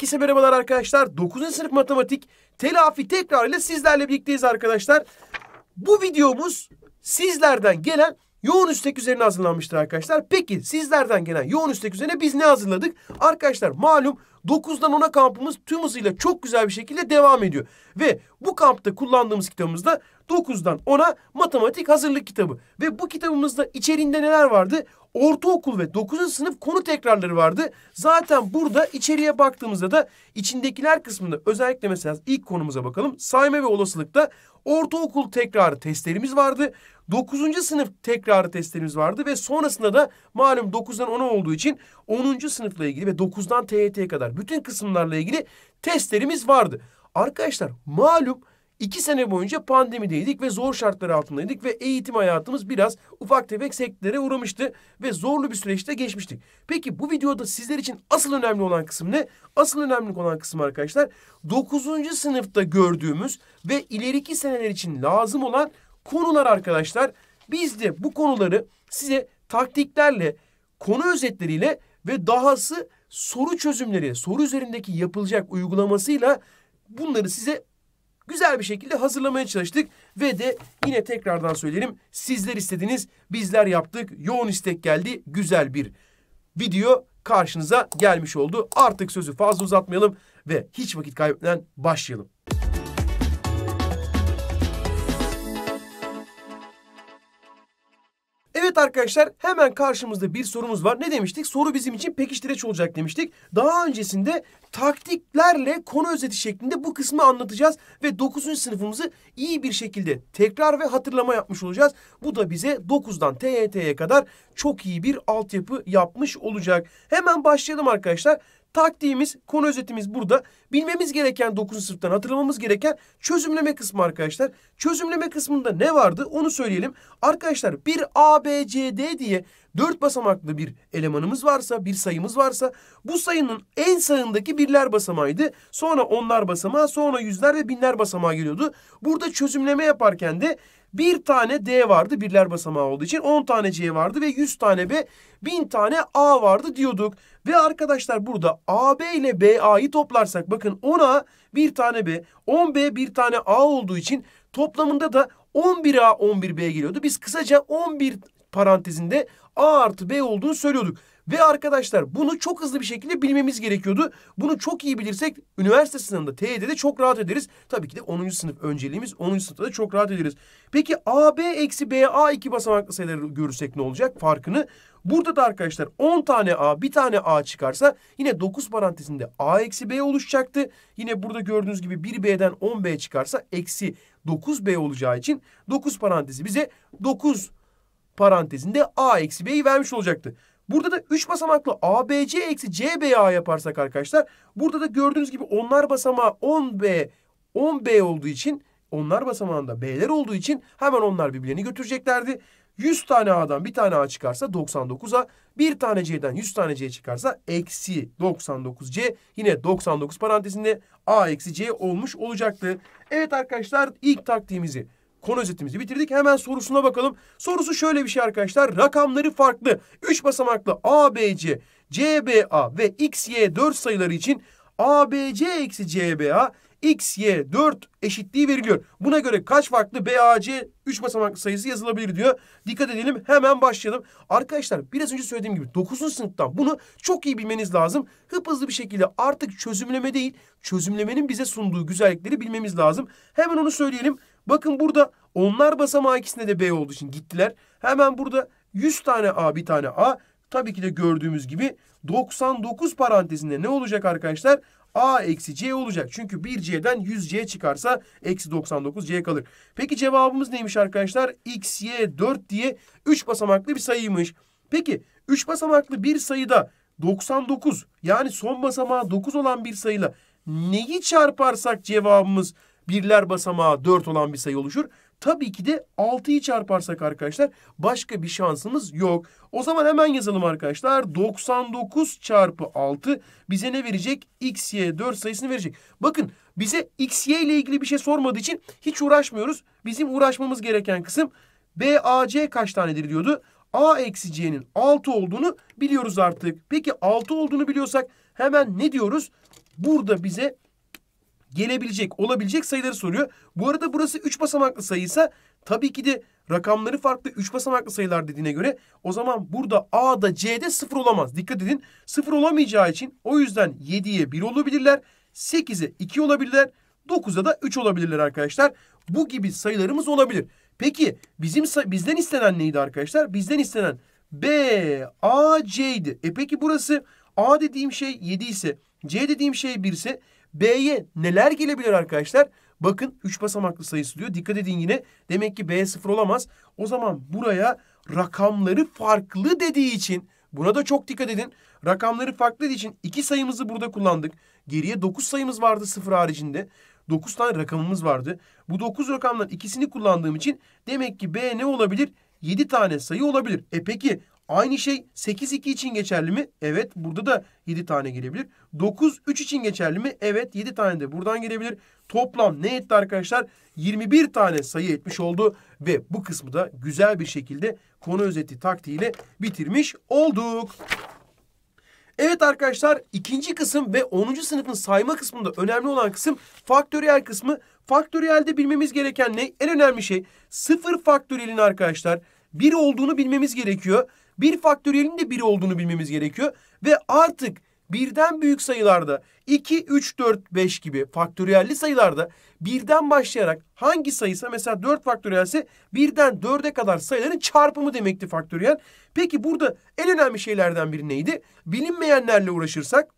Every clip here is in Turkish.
Herkese merhabalar arkadaşlar. 9. sınıf matematik telafi tekrarıyla sizlerle birlikteyiz arkadaşlar. Bu videomuz sizlerden gelen yoğun üstek üzerine hazırlanmıştır arkadaşlar. Peki sizlerden gelen yoğun üstek üzerine biz ne hazırladık? Arkadaşlar malum 9'dan 10'a kampımız tüm hızıyla çok güzel bir şekilde devam ediyor. Ve bu kampta kullandığımız kitabımızda 9'dan 10'a matematik hazırlık kitabı. Ve bu kitabımızda içeriğinde neler vardı? Ortaokul ve 9. sınıf konu tekrarları vardı. Zaten burada içeriye baktığımızda da içindekiler kısmında özellikle mesela ilk konumuza bakalım. Sayma ve olasılıkta ortaokul tekrarı testlerimiz vardı. 9. sınıf tekrarı testlerimiz vardı ve sonrasında da malum 9'dan 10'a olduğu için 10. sınıfla ilgili ve 9'dan TYT'ye kadar bütün kısımlarla ilgili testlerimiz vardı. Arkadaşlar malum İki sene boyunca pandemideydik ve zor şartlar altındaydık ve eğitim hayatımız biraz ufak tefek sektörlere uğramıştı ve zorlu bir süreçte geçmiştik. Peki bu videoda sizler için asıl önemli olan kısım ne? Asıl önemli olan kısım arkadaşlar 9. sınıfta gördüğümüz ve ileriki seneler için lazım olan konular arkadaşlar. Biz de bu konuları size taktiklerle, konu özetleriyle ve dahası soru çözümleri, soru üzerindeki yapılacak uygulamasıyla bunları size güzel bir şekilde hazırlamaya çalıştık. Ve de yine tekrardan söyleyelim. Sizler istediniz, bizler yaptık. Yoğun istek geldi. Güzel bir video karşınıza gelmiş oldu. Artık sözü fazla uzatmayalım ve hiç vakit kaybetmeden başlayalım. Evet arkadaşlar hemen karşımızda bir sorumuz var. Ne demiştik? Soru bizim için pekiştireç olacak demiştik. Daha öncesinde taktiklerle konu özeti şeklinde bu kısmı anlatacağız. Ve 9. sınıfımızı iyi bir şekilde tekrar ve hatırlama yapmış olacağız. Bu da bize 9'dan TYT'ye kadar çok iyi bir altyapı yapmış olacak. Hemen başlayalım arkadaşlar. Taktiğimiz, konu özetimiz burada. Bilmemiz gereken 9. sınıftan hatırlamamız gereken çözümleme kısmı arkadaşlar. Çözümleme kısmında ne vardı onu söyleyelim. Arkadaşlar bir A, B, C, D diye dört basamaklı bir elemanımız varsa, bir sayımız varsa bu sayının en sağındaki birler basamağıydı. Sonra onlar basamağı, sonra yüzler ve binler basamağı geliyordu. Burada çözümleme yaparken de bir tane D vardı birler basamağı olduğu için. 10 tane C vardı ve 100 tane B, 1000 tane A vardı diyorduk. Ve arkadaşlar burada AB ile BA'yı toplarsak bakın 10A bir tane B, 10B bir tane A olduğu için toplamında da 11A 11B geliyordu. Biz kısaca 11 parantezinde A artı B olduğunu söylüyorduk. Ve arkadaşlar bunu çok hızlı bir şekilde bilmemiz gerekiyordu. Bunu çok iyi bilirsek üniversite sınavında TYT'de e çok rahat ederiz. Tabii ki de 10. sınıf önceliğimiz 10. sınıfta da çok rahat ederiz. Peki AB eksi BA iki basamaklı sayıları görürsek ne olacak farkını? Burada da arkadaşlar 10 tane A bir tane A çıkarsa yine 9 parantezinde A eksi B oluşacaktı. Yine burada gördüğünüz gibi 1B'den 10B çıkarsa eksi 9B olacağı için 9 parantezi bize 9 parantezinde A eksi B'yi vermiş olacaktı. Burada da 3 basamaklı ABC eksi CBA yaparsak arkadaşlar burada da gördüğünüz gibi onlar basamağı 10B 10B olduğu için onlar basamağında B'ler olduğu için hemen onlar birbirlerini götüreceklerdi. 100 tane A'dan bir tane A çıkarsa 99A. Bir tane C'den 100 tane C çıkarsa eksi 99C. Yine 99 parantezinde A eksi C olmuş olacaktı. Evet arkadaşlar ilk taktiğimizi konu özetimizi bitirdik. Hemen sorusuna bakalım. Sorusu şöyle bir şey arkadaşlar. Rakamları farklı. Üç basamaklı ABC, CBA ve XY 4 sayıları için ABC eksi CBA XY Y 4 eşitliği veriliyor. Buna göre kaç farklı BAC 3 basamaklı sayısı yazılabilir diyor. Dikkat edelim hemen başlayalım. Arkadaşlar biraz önce söylediğim gibi 9. sınıftan bunu çok iyi bilmeniz lazım. Hıp hızlı bir şekilde artık çözümleme değil çözümlemenin bize sunduğu güzellikleri bilmemiz lazım. Hemen onu söyleyelim. Bakın burada onlar basamağı ikisinde de B olduğu için gittiler. Hemen burada 100 tane A bir tane A. Tabii ki de gördüğümüz gibi 99 parantezinde ne olacak arkadaşlar? A eksi C olacak. Çünkü 1C'den 100C çıkarsa eksi 99C kalır. Peki cevabımız neymiş arkadaşlar? X, Y, 4 diye 3 basamaklı bir sayıymış. Peki 3 basamaklı bir sayıda 99 yani son basamağı 9 olan bir sayıyla neyi çarparsak cevabımız birler basamağı 4 olan bir sayı oluşur. Tabii ki de 6'yı çarparsak arkadaşlar başka bir şansımız yok. O zaman hemen yazalım arkadaşlar. 99 çarpı 6 bize ne verecek? x, y 4 sayısını verecek. Bakın bize x, y ile ilgili bir şey sormadığı için hiç uğraşmıyoruz. Bizim uğraşmamız gereken kısım b, a, c kaç tanedir diyordu. a eksi c'nin 6 olduğunu biliyoruz artık. Peki 6 olduğunu biliyorsak hemen ne diyoruz? Burada bize gelebilecek, olabilecek sayıları soruyor. Bu arada burası 3 basamaklı sayıysa tabii ki de rakamları farklı 3 basamaklı sayılar dediğine göre o zaman burada A'da C'de 0 olamaz. Dikkat edin 0 olamayacağı için o yüzden 7'ye 1 olabilirler, 8'e 2 olabilirler, 9'a da 3 olabilirler arkadaşlar. Bu gibi sayılarımız olabilir. Peki bizim bizden istenen neydi arkadaşlar? Bizden istenen B, A, C'ydi. E peki burası A dediğim şey 7 ise, C dediğim şey 1 ise B'ye neler gelebilir arkadaşlar? Bakın 3 basamaklı sayısı diyor. Dikkat edin yine. Demek ki B sıfır olamaz. O zaman buraya rakamları farklı dediği için buna da çok dikkat edin. Rakamları farklı dediği için 2 sayımızı burada kullandık. Geriye 9 sayımız vardı sıfır haricinde. 9 tane rakamımız vardı. Bu 9 rakamdan ikisini kullandığım için demek ki B ne olabilir? 7 tane sayı olabilir. E peki Aynı şey 8-2 için geçerli mi? Evet burada da 7 tane gelebilir. 9-3 için geçerli mi? Evet 7 tane de buradan gelebilir. Toplam ne etti arkadaşlar? 21 tane sayı etmiş oldu. Ve bu kısmı da güzel bir şekilde konu özeti taktiğiyle bitirmiş olduk. Evet arkadaşlar ikinci kısım ve 10. sınıfın sayma kısmında önemli olan kısım faktöriyel kısmı. Faktöriyelde bilmemiz gereken ne? En önemli şey sıfır faktöriyelin arkadaşlar bir olduğunu bilmemiz gerekiyor bir faktöriyelin de biri olduğunu bilmemiz gerekiyor. Ve artık birden büyük sayılarda 2, 3, 4, 5 gibi faktöriyelli sayılarda birden başlayarak hangi sayısa mesela 4 faktöriyelse birden 4'e kadar sayıların çarpımı demekti faktöriyel. Peki burada en önemli şeylerden biri neydi? Bilinmeyenlerle uğraşırsak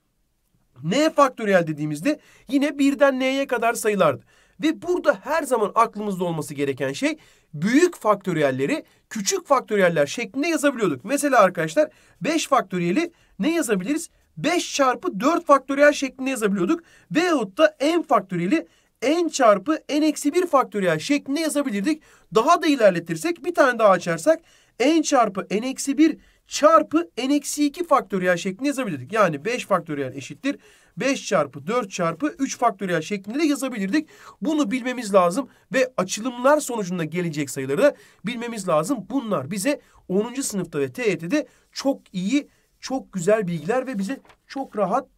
n faktöriyel dediğimizde yine birden n'ye kadar sayılardı. Ve burada her zaman aklımızda olması gereken şey büyük faktöriyelleri küçük faktöriyeller şeklinde yazabiliyorduk. Mesela arkadaşlar 5 faktöriyeli ne yazabiliriz? 5 çarpı 4 faktöriyel şeklinde yazabiliyorduk. Veyahut da n faktöriyeli n çarpı n eksi 1 faktöriyel şeklinde yazabilirdik. Daha da ilerletirsek bir tane daha açarsak n çarpı n eksi 1 çarpı n eksi 2 faktöriyel şeklinde yazabilirdik. Yani 5 faktöriyel eşittir 5 çarpı 4 çarpı 3 faktöriyel şeklinde de yazabilirdik. Bunu bilmemiz lazım ve açılımlar sonucunda gelecek sayıları da bilmemiz lazım. Bunlar bize 10. sınıfta ve TYT'de e çok iyi, çok güzel bilgiler ve bize çok rahat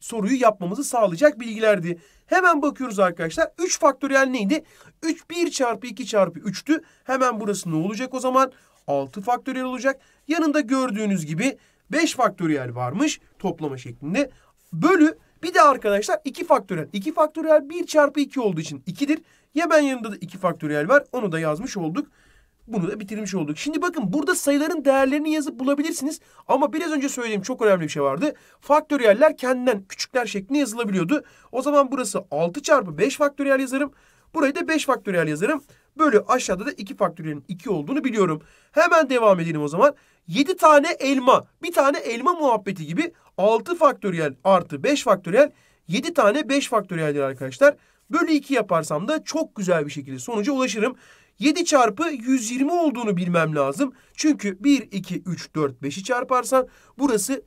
soruyu yapmamızı sağlayacak bilgilerdi. Hemen bakıyoruz arkadaşlar. 3 faktöriyel neydi? 3 1 çarpı 2 çarpı 3'tü. Hemen burası ne olacak o zaman? 6 faktöriyel olacak. Yanında gördüğünüz gibi 5 faktöriyel varmış toplama şeklinde. Bölü bir de arkadaşlar 2 faktöriyel. 2 faktöriyel 1 çarpı 2 olduğu için 2'dir. Ya ben yanında da 2 faktöriyel var. Onu da yazmış olduk. Bunu da bitirmiş olduk. Şimdi bakın burada sayıların değerlerini yazıp bulabilirsiniz. Ama biraz önce söylediğim çok önemli bir şey vardı. Faktöriyeller kendinden küçükler şeklinde yazılabiliyordu. O zaman burası 6 çarpı 5 faktöriyel yazarım. Burayı da 5 faktöriyel yazarım. Bölü aşağıda da 2 faktöriyelin 2 olduğunu biliyorum. Hemen devam edelim o zaman. 7 tane elma, bir tane elma muhabbeti gibi 6 faktöriyel artı 5 faktöriyel 7 tane 5 faktöriyeldir arkadaşlar. Bölü 2 yaparsam da çok güzel bir şekilde sonuca ulaşırım. 7 çarpı 120 olduğunu bilmem lazım. Çünkü 1, 2, 3, 4, 5'i çarparsan burası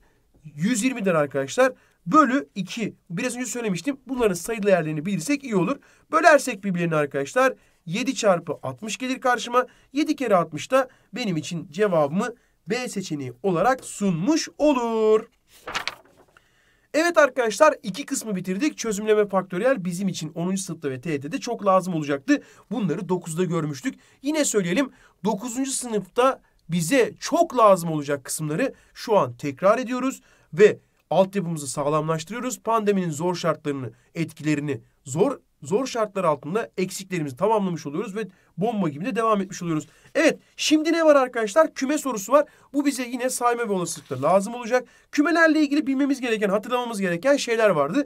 120'dir arkadaşlar. Bölü 2. Biraz önce söylemiştim. Bunların sayı değerlerini bilirsek iyi olur. Bölersek birbirlerini arkadaşlar 7 çarpı 60 gelir karşıma. 7 kere 60 da benim için cevabımı B seçeneği olarak sunmuş olur. Evet arkadaşlar iki kısmı bitirdik. Çözümleme faktöriyel bizim için 10. sınıfta ve TET'de çok lazım olacaktı. Bunları 9'da görmüştük. Yine söyleyelim 9. sınıfta bize çok lazım olacak kısımları şu an tekrar ediyoruz ve altyapımızı sağlamlaştırıyoruz. Pandeminin zor şartlarını, etkilerini, zor zor şartlar altında eksiklerimizi tamamlamış oluyoruz ve bomba gibi de devam etmiş oluyoruz. Evet şimdi ne var arkadaşlar? Küme sorusu var. Bu bize yine sayma ve olasılıkta lazım olacak. Kümelerle ilgili bilmemiz gereken, hatırlamamız gereken şeyler vardı.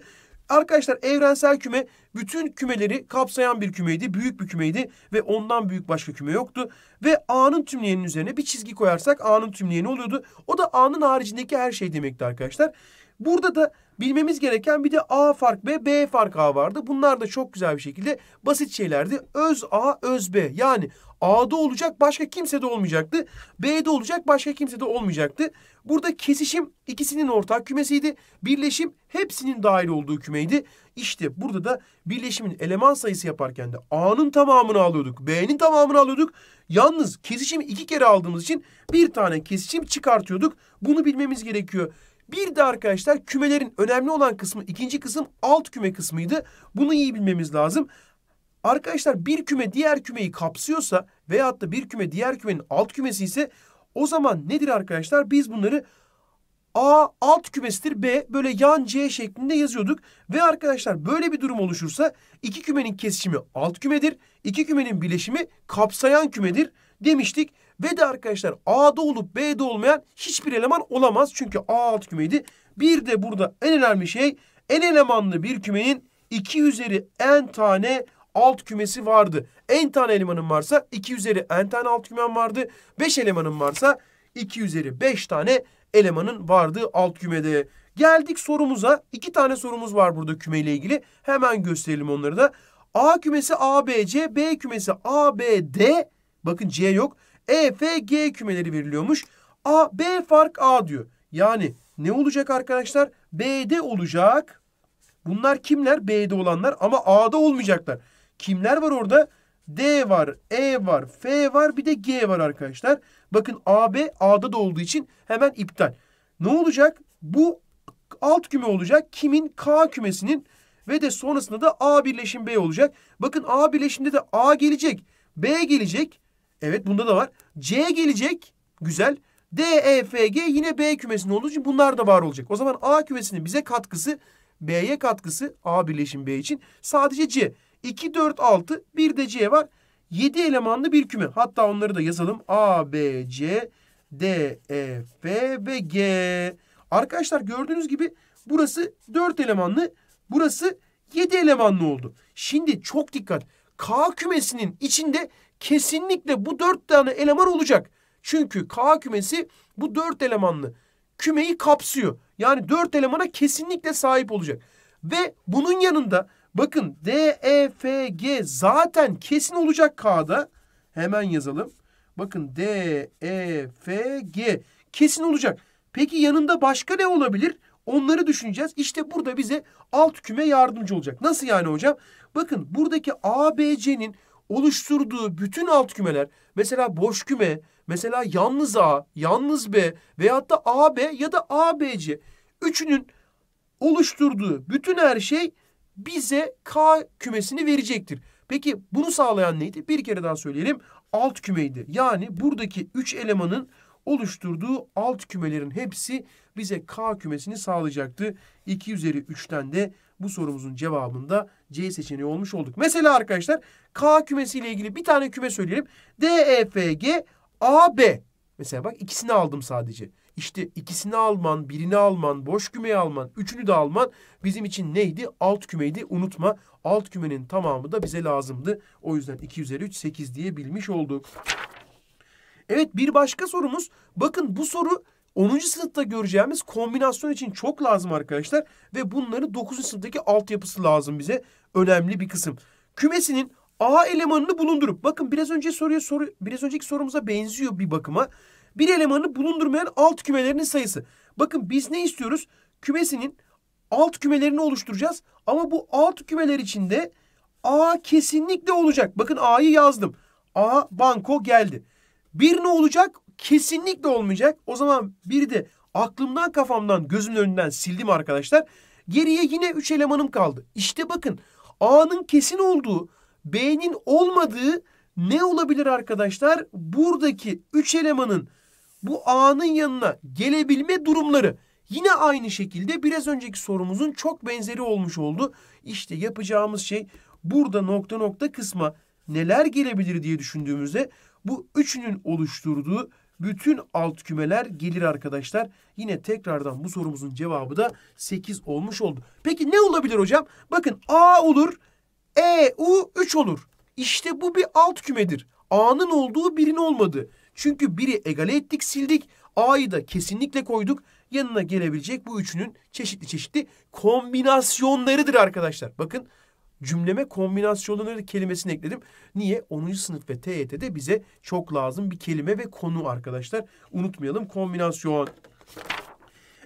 Arkadaşlar evrensel küme bütün kümeleri kapsayan bir kümeydi. Büyük bir kümeydi ve ondan büyük başka küme yoktu. Ve A'nın tümleyenin üzerine bir çizgi koyarsak A'nın tümleyeni oluyordu. O da A'nın haricindeki her şey demekti arkadaşlar. Burada da bilmemiz gereken bir de A fark B, B fark A vardı. Bunlar da çok güzel bir şekilde basit şeylerdi. Öz A, öz B. Yani A'da olacak başka kimse de olmayacaktı. B'de olacak başka kimse de olmayacaktı. Burada kesişim ikisinin ortak kümesiydi. Birleşim hepsinin dahil olduğu kümeydi. İşte burada da birleşimin eleman sayısı yaparken de A'nın tamamını alıyorduk. B'nin tamamını alıyorduk. Yalnız kesişim iki kere aldığımız için bir tane kesişim çıkartıyorduk. Bunu bilmemiz gerekiyor. Bir de arkadaşlar kümelerin önemli olan kısmı ikinci kısım alt küme kısmıydı. Bunu iyi bilmemiz lazım. Arkadaşlar bir küme diğer kümeyi kapsıyorsa veyahut da bir küme diğer kümenin alt kümesi ise o zaman nedir arkadaşlar? Biz bunları A alt kümesidir B böyle yan C şeklinde yazıyorduk. Ve arkadaşlar böyle bir durum oluşursa iki kümenin kesişimi alt kümedir. iki kümenin bileşimi kapsayan kümedir demiştik. Ve de arkadaşlar A'da olup B'de olmayan hiçbir eleman olamaz. Çünkü A alt kümeydi. Bir de burada en önemli şey en elemanlı bir kümenin 2 üzeri n tane alt kümesi vardı. N tane elemanın varsa 2 üzeri n tane alt kümen vardı. 5 elemanın varsa 2 üzeri 5 tane elemanın vardı alt kümede. Geldik sorumuza. İki tane sorumuz var burada kümeyle ilgili. Hemen gösterelim onları da. A kümesi ABC, B kümesi ABD. Bakın C yok. E, F, G kümeleri veriliyormuş. A, B fark A diyor. Yani ne olacak arkadaşlar? B'de olacak. Bunlar kimler? B'de olanlar ama A'da olmayacaklar. Kimler var orada? D var, E var, F var bir de G var arkadaşlar. Bakın AB A'da da olduğu için hemen iptal. Ne olacak? Bu alt küme olacak. Kimin? K kümesinin ve de sonrasında da A birleşim B olacak. Bakın A birleşimde de A gelecek, B gelecek. Evet bunda da var. C gelecek. Güzel. D, E, F, G yine B kümesinde olduğu için bunlar da var olacak. O zaman A kümesinin bize katkısı B'ye katkısı A birleşim B için sadece C. 2, 4, 6 bir de C var. 7 elemanlı bir küme. Hatta onları da yazalım. A, B, C, D, E, F ve G. Arkadaşlar gördüğünüz gibi burası 4 elemanlı. Burası 7 elemanlı oldu. Şimdi çok dikkat. K kümesinin içinde kesinlikle bu dört tane eleman olacak. Çünkü K kümesi bu dört elemanlı kümeyi kapsıyor. Yani dört elemana kesinlikle sahip olacak. Ve bunun yanında bakın D, E, F, G zaten kesin olacak K'da. Hemen yazalım. Bakın D, E, F, G kesin olacak. Peki yanında başka ne olabilir? Onları düşüneceğiz. İşte burada bize alt küme yardımcı olacak. Nasıl yani hocam? Bakın buradaki A, B, C'nin oluşturduğu bütün alt kümeler mesela boş küme, mesela yalnız A, yalnız B veyahut da AB ya da ABC üçünün oluşturduğu bütün her şey bize K kümesini verecektir. Peki bunu sağlayan neydi? Bir kere daha söyleyelim. Alt kümeydi. Yani buradaki üç elemanın oluşturduğu alt kümelerin hepsi bize K kümesini sağlayacaktı. 2 üzeri 3'ten de bu sorumuzun cevabında C seçeneği olmuş olduk. Mesela arkadaşlar K kümesiyle ilgili bir tane küme söyleyelim. D, E, F, G, A, B. Mesela bak ikisini aldım sadece. İşte ikisini alman, birini alman, boş kümeyi alman, üçünü de alman bizim için neydi? Alt kümeydi. Unutma alt kümenin tamamı da bize lazımdı. O yüzden 2 üzeri 3 8 diye bilmiş olduk. Evet bir başka sorumuz. Bakın bu soru 10. sınıfta göreceğimiz kombinasyon için çok lazım arkadaşlar. Ve bunları 9. sınıftaki altyapısı lazım bize. Önemli bir kısım. Kümesinin A elemanını bulundurup bakın biraz önce soruya soru biraz önceki sorumuza benziyor bir bakıma. Bir elemanı bulundurmayan alt kümelerinin sayısı. Bakın biz ne istiyoruz? Kümesinin alt kümelerini oluşturacağız ama bu alt kümeler içinde A kesinlikle olacak. Bakın A'yı yazdım. A banko geldi. Bir ne olacak? Kesinlikle olmayacak. O zaman bir de aklımdan kafamdan gözümün önünden sildim arkadaşlar. Geriye yine 3 elemanım kaldı. İşte bakın A'nın kesin olduğu, B'nin olmadığı ne olabilir arkadaşlar? Buradaki 3 elemanın bu A'nın yanına gelebilme durumları. Yine aynı şekilde biraz önceki sorumuzun çok benzeri olmuş oldu. İşte yapacağımız şey burada nokta nokta kısma neler gelebilir diye düşündüğümüzde bu üçünün oluşturduğu bütün alt kümeler gelir arkadaşlar. Yine tekrardan bu sorumuzun cevabı da 8 olmuş oldu. Peki ne olabilir hocam? Bakın A olur, E, U 3 olur. İşte bu bir alt kümedir. A'nın olduğu birin olmadı. Çünkü biri egale ettik, sildik. A'yı da kesinlikle koyduk. Yanına gelebilecek bu üçünün çeşitli çeşitli kombinasyonlarıdır arkadaşlar. Bakın cümleme kombinasyonları kelimesini ekledim. Niye? 10. sınıf ve TYT'de bize çok lazım bir kelime ve konu arkadaşlar. Unutmayalım kombinasyon.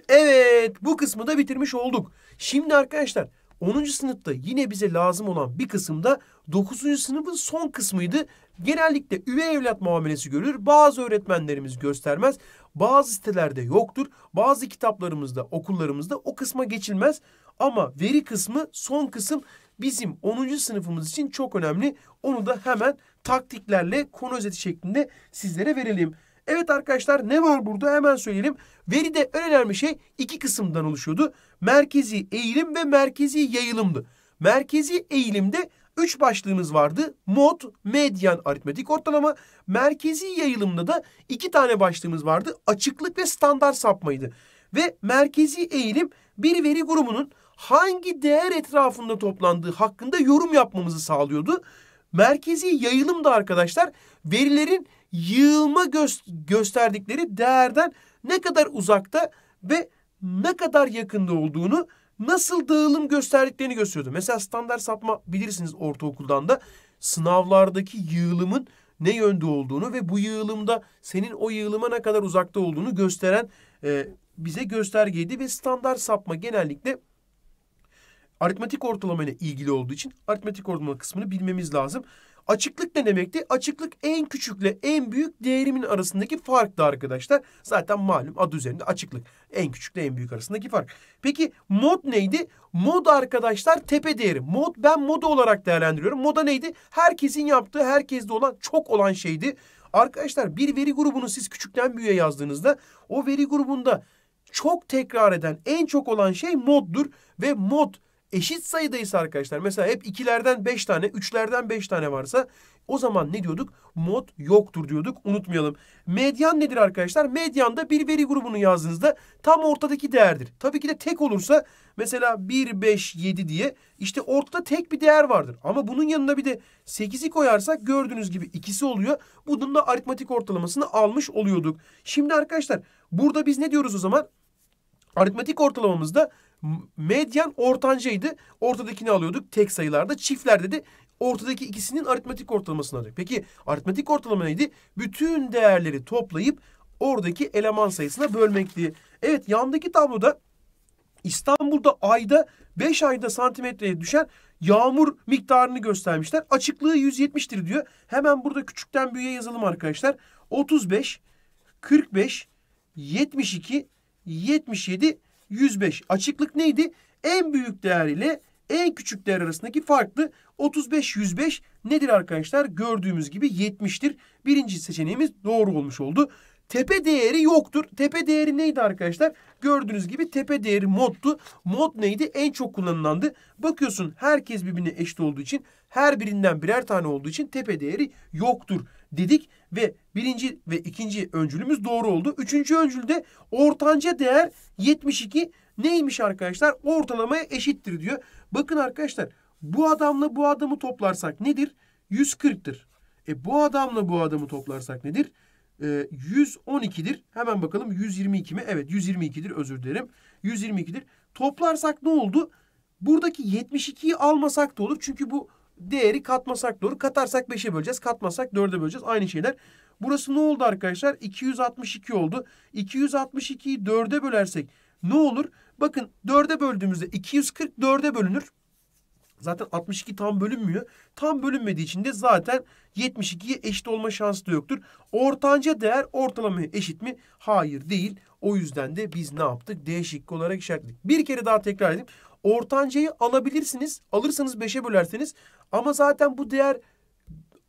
Evet bu kısmı da bitirmiş olduk. Şimdi arkadaşlar 10. sınıfta yine bize lazım olan bir kısımda 9. sınıfın son kısmıydı. Genellikle üvey evlat muamelesi görülür. Bazı öğretmenlerimiz göstermez. Bazı sitelerde yoktur. Bazı kitaplarımızda, okullarımızda o kısma geçilmez. Ama veri kısmı son kısım bizim 10. sınıfımız için çok önemli. Onu da hemen taktiklerle konu özeti şeklinde sizlere verelim. Evet arkadaşlar ne var burada hemen söyleyelim. Veride en önemli şey iki kısımdan oluşuyordu. Merkezi eğilim ve merkezi yayılımdı. Merkezi eğilimde üç başlığımız vardı. Mod, medyan, aritmetik ortalama. Merkezi yayılımda da iki tane başlığımız vardı. Açıklık ve standart sapmaydı. Ve merkezi eğilim bir veri grubunun hangi değer etrafında toplandığı hakkında yorum yapmamızı sağlıyordu. Merkezi yayılım da arkadaşlar verilerin yığılma gö- gösterdikleri değerden ne kadar uzakta ve ne kadar yakında olduğunu nasıl dağılım gösterdiklerini gösteriyordu. Mesela standart sapma bilirsiniz ortaokuldan da sınavlardaki yığılımın ne yönde olduğunu ve bu yığılımda senin o yığılıma ne kadar uzakta olduğunu gösteren e, bize göstergeydi ve standart sapma genellikle aritmatik ortalama ile ilgili olduğu için aritmetik ortalama kısmını bilmemiz lazım. Açıklık ne demekti? Açıklık en küçükle en büyük değerimin arasındaki farktı arkadaşlar. Zaten malum adı üzerinde açıklık. En küçükle en büyük arasındaki fark. Peki mod neydi? Mod arkadaşlar tepe değeri. Mod ben moda olarak değerlendiriyorum. Moda neydi? Herkesin yaptığı, herkeste olan, çok olan şeydi. Arkadaşlar bir veri grubunu siz küçükten büyüğe yazdığınızda o veri grubunda çok tekrar eden, en çok olan şey moddur ve mod eşit sayıdaysa arkadaşlar mesela hep ikilerden beş tane, üçlerden beş tane varsa o zaman ne diyorduk? Mod yoktur diyorduk. Unutmayalım. Medyan nedir arkadaşlar? Medyan da bir veri grubunu yazdığınızda tam ortadaki değerdir. Tabii ki de tek olursa mesela 1, 5, 7 diye işte ortada tek bir değer vardır. Ama bunun yanına bir de 8'i koyarsak gördüğünüz gibi ikisi oluyor. Bunun da aritmatik ortalamasını almış oluyorduk. Şimdi arkadaşlar burada biz ne diyoruz o zaman? Aritmetik ortalamamızda medyan ortancaydı. Ortadakini alıyorduk tek sayılarda. Çiftler dedi ortadaki ikisinin aritmetik ortalamasını alıyorduk. Peki aritmetik ortalama neydi? Bütün değerleri toplayıp oradaki eleman sayısına bölmekti. Evet yandaki tabloda İstanbul'da ayda 5 ayda santimetreye düşen yağmur miktarını göstermişler. Açıklığı 170'tir diyor. Hemen burada küçükten büyüğe yazalım arkadaşlar. 35, 45, 72, 77 105. Açıklık neydi? En büyük değer ile en küçük değer arasındaki farklı 35 105 nedir arkadaşlar? Gördüğümüz gibi 70'tir. Birinci seçeneğimiz doğru olmuş oldu. Tepe değeri yoktur. Tepe değeri neydi arkadaşlar? Gördüğünüz gibi tepe değeri moddu. Mod neydi? En çok kullanılandı. Bakıyorsun herkes birbirine eşit olduğu için her birinden birer tane olduğu için tepe değeri yoktur dedik ve birinci ve ikinci öncülümüz doğru oldu. Üçüncü öncülde ortanca değer 72 neymiş arkadaşlar? Ortalamaya eşittir diyor. Bakın arkadaşlar bu adamla bu adamı toplarsak nedir? 140'tır. E bu adamla bu adamı toplarsak nedir? E, 112'dir. Hemen bakalım 122 mi? Evet 122'dir özür dilerim. 122'dir. Toplarsak ne oldu? Buradaki 72'yi almasak da olur. Çünkü bu Değeri katmasak doğru. Katarsak 5'e böleceğiz. Katmasak 4'e böleceğiz. Aynı şeyler. Burası ne oldu arkadaşlar? 262 oldu. 262'yi 4'e bölersek ne olur? Bakın 4'e böldüğümüzde 240 4'e bölünür. Zaten 62 tam bölünmüyor. Tam bölünmediği için de zaten 72'ye eşit olma şansı da yoktur. Ortanca değer ortalamaya eşit mi? Hayır değil. O yüzden de biz ne yaptık? Değişik olarak işaretledik. Bir kere daha tekrar edeyim. Ortancayı alabilirsiniz. Alırsanız 5'e bölersiniz. Ama zaten bu değer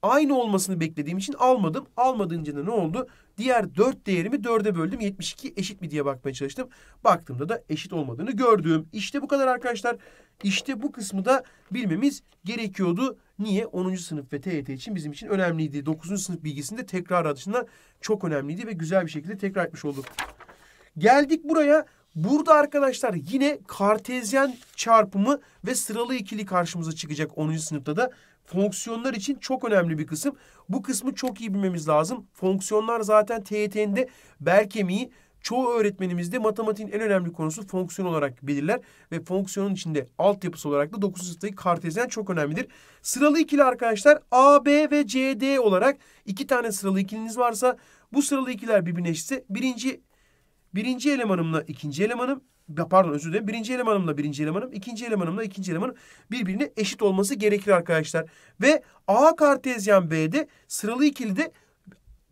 aynı olmasını beklediğim için almadım. Almadığınca da ne oldu? Diğer 4 değerimi 4'e böldüm. 72 eşit mi diye bakmaya çalıştım. Baktığımda da eşit olmadığını gördüm. İşte bu kadar arkadaşlar. İşte bu kısmı da bilmemiz gerekiyordu. Niye? 10. sınıf ve TYT için bizim için önemliydi. 9. sınıf bilgisinde tekrar adışından çok önemliydi ve güzel bir şekilde tekrar etmiş olduk. Geldik buraya Burada arkadaşlar yine kartezyen çarpımı ve sıralı ikili karşımıza çıkacak 10. sınıfta da. Fonksiyonlar için çok önemli bir kısım. Bu kısmı çok iyi bilmemiz lazım. Fonksiyonlar zaten TYT'nin de bel kemiği. Çoğu öğretmenimizde matematiğin en önemli konusu fonksiyon olarak belirler ve fonksiyonun içinde altyapısı olarak da 9 sınıftaki kartezyen çok önemlidir. Sıralı ikili arkadaşlar A, B ve C, D olarak iki tane sıralı ikiliniz varsa bu sıralı ikiler birbirine eşitse birinci Birinci elemanımla ikinci elemanım pardon özür dilerim. Birinci elemanımla birinci elemanım, ikinci elemanımla ikinci elemanım birbirine eşit olması gerekir arkadaşlar. Ve A kartezyen B'de sıralı ikilide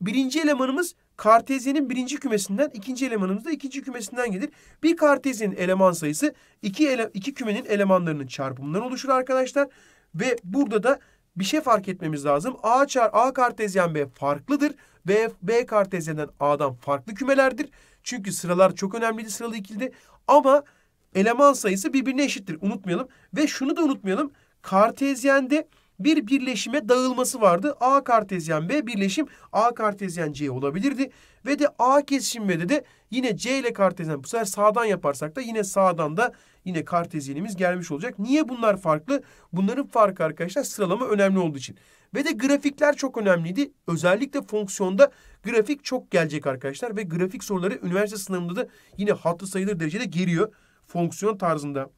birinci elemanımız kartezyenin birinci kümesinden, ikinci elemanımız da ikinci kümesinden gelir. Bir kartezyenin eleman sayısı iki, ele, iki kümenin elemanlarının çarpımından oluşur arkadaşlar. Ve burada da bir şey fark etmemiz lazım. A, çar, A kartezyen B farklıdır. B, B kartezyenden A'dan farklı kümelerdir. Çünkü sıralar çok önemliydi sıralı ikilide. Ama eleman sayısı birbirine eşittir. Unutmayalım. Ve şunu da unutmayalım. Kartezyende bir birleşime dağılması vardı. A kartezyen B birleşim A kartezyen C olabilirdi. Ve de A kesişimde de yine C ile kartezyen bu sefer sağdan yaparsak da yine sağdan da yine kartezyenimiz gelmiş olacak. Niye bunlar farklı? Bunların farkı arkadaşlar sıralama önemli olduğu için. Ve de grafikler çok önemliydi. Özellikle fonksiyonda grafik çok gelecek arkadaşlar. Ve grafik soruları üniversite sınavında da yine hatlı sayılır derecede geliyor. Fonksiyon tarzında.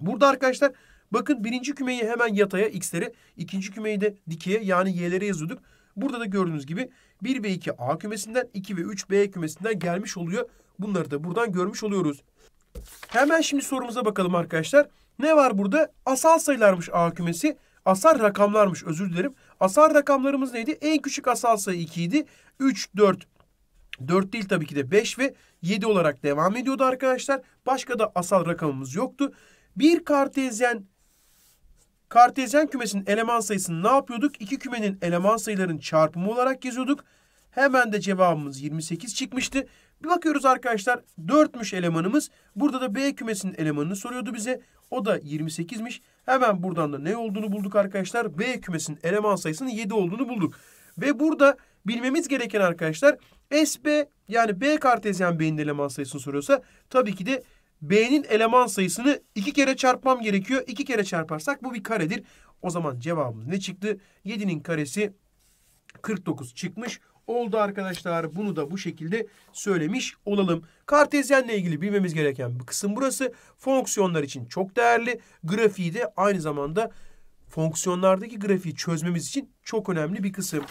Burada arkadaşlar bakın birinci kümeyi hemen yataya x'lere. ikinci kümeyi de dikeye yani y'lere yazıyorduk. Burada da gördüğünüz gibi 1 ve 2 A kümesinden 2 ve 3 B kümesinden gelmiş oluyor. Bunları da buradan görmüş oluyoruz. Hemen şimdi sorumuza bakalım arkadaşlar. Ne var burada? Asal sayılarmış A kümesi. Asar rakamlarmış özür dilerim. Asar rakamlarımız neydi? En küçük asal sayı 2 idi. 3, 4, 4 değil tabii ki de 5 ve 7 olarak devam ediyordu arkadaşlar. Başka da asal rakamımız yoktu. Bir kartezyen kartezyen kümesinin eleman sayısını ne yapıyorduk? İki kümenin eleman sayılarının çarpımı olarak yazıyorduk. Hemen de cevabımız 28 çıkmıştı. Bir bakıyoruz arkadaşlar 4'müş elemanımız. Burada da B kümesinin elemanını soruyordu bize. O da 28'miş. Hemen buradan da ne olduğunu bulduk arkadaşlar. B kümesinin eleman sayısının 7 olduğunu bulduk. Ve burada bilmemiz gereken arkadaşlar SB yani B kartezyen B'nin eleman sayısını soruyorsa tabii ki de B'nin eleman sayısını iki kere çarpmam gerekiyor. İki kere çarparsak bu bir karedir. O zaman cevabımız ne çıktı? 7'nin karesi 49 çıkmış oldu arkadaşlar. Bunu da bu şekilde söylemiş olalım. Kartezyenle ilgili bilmemiz gereken bir kısım burası. Fonksiyonlar için çok değerli. Grafiği de aynı zamanda fonksiyonlardaki grafiği çözmemiz için çok önemli bir kısım.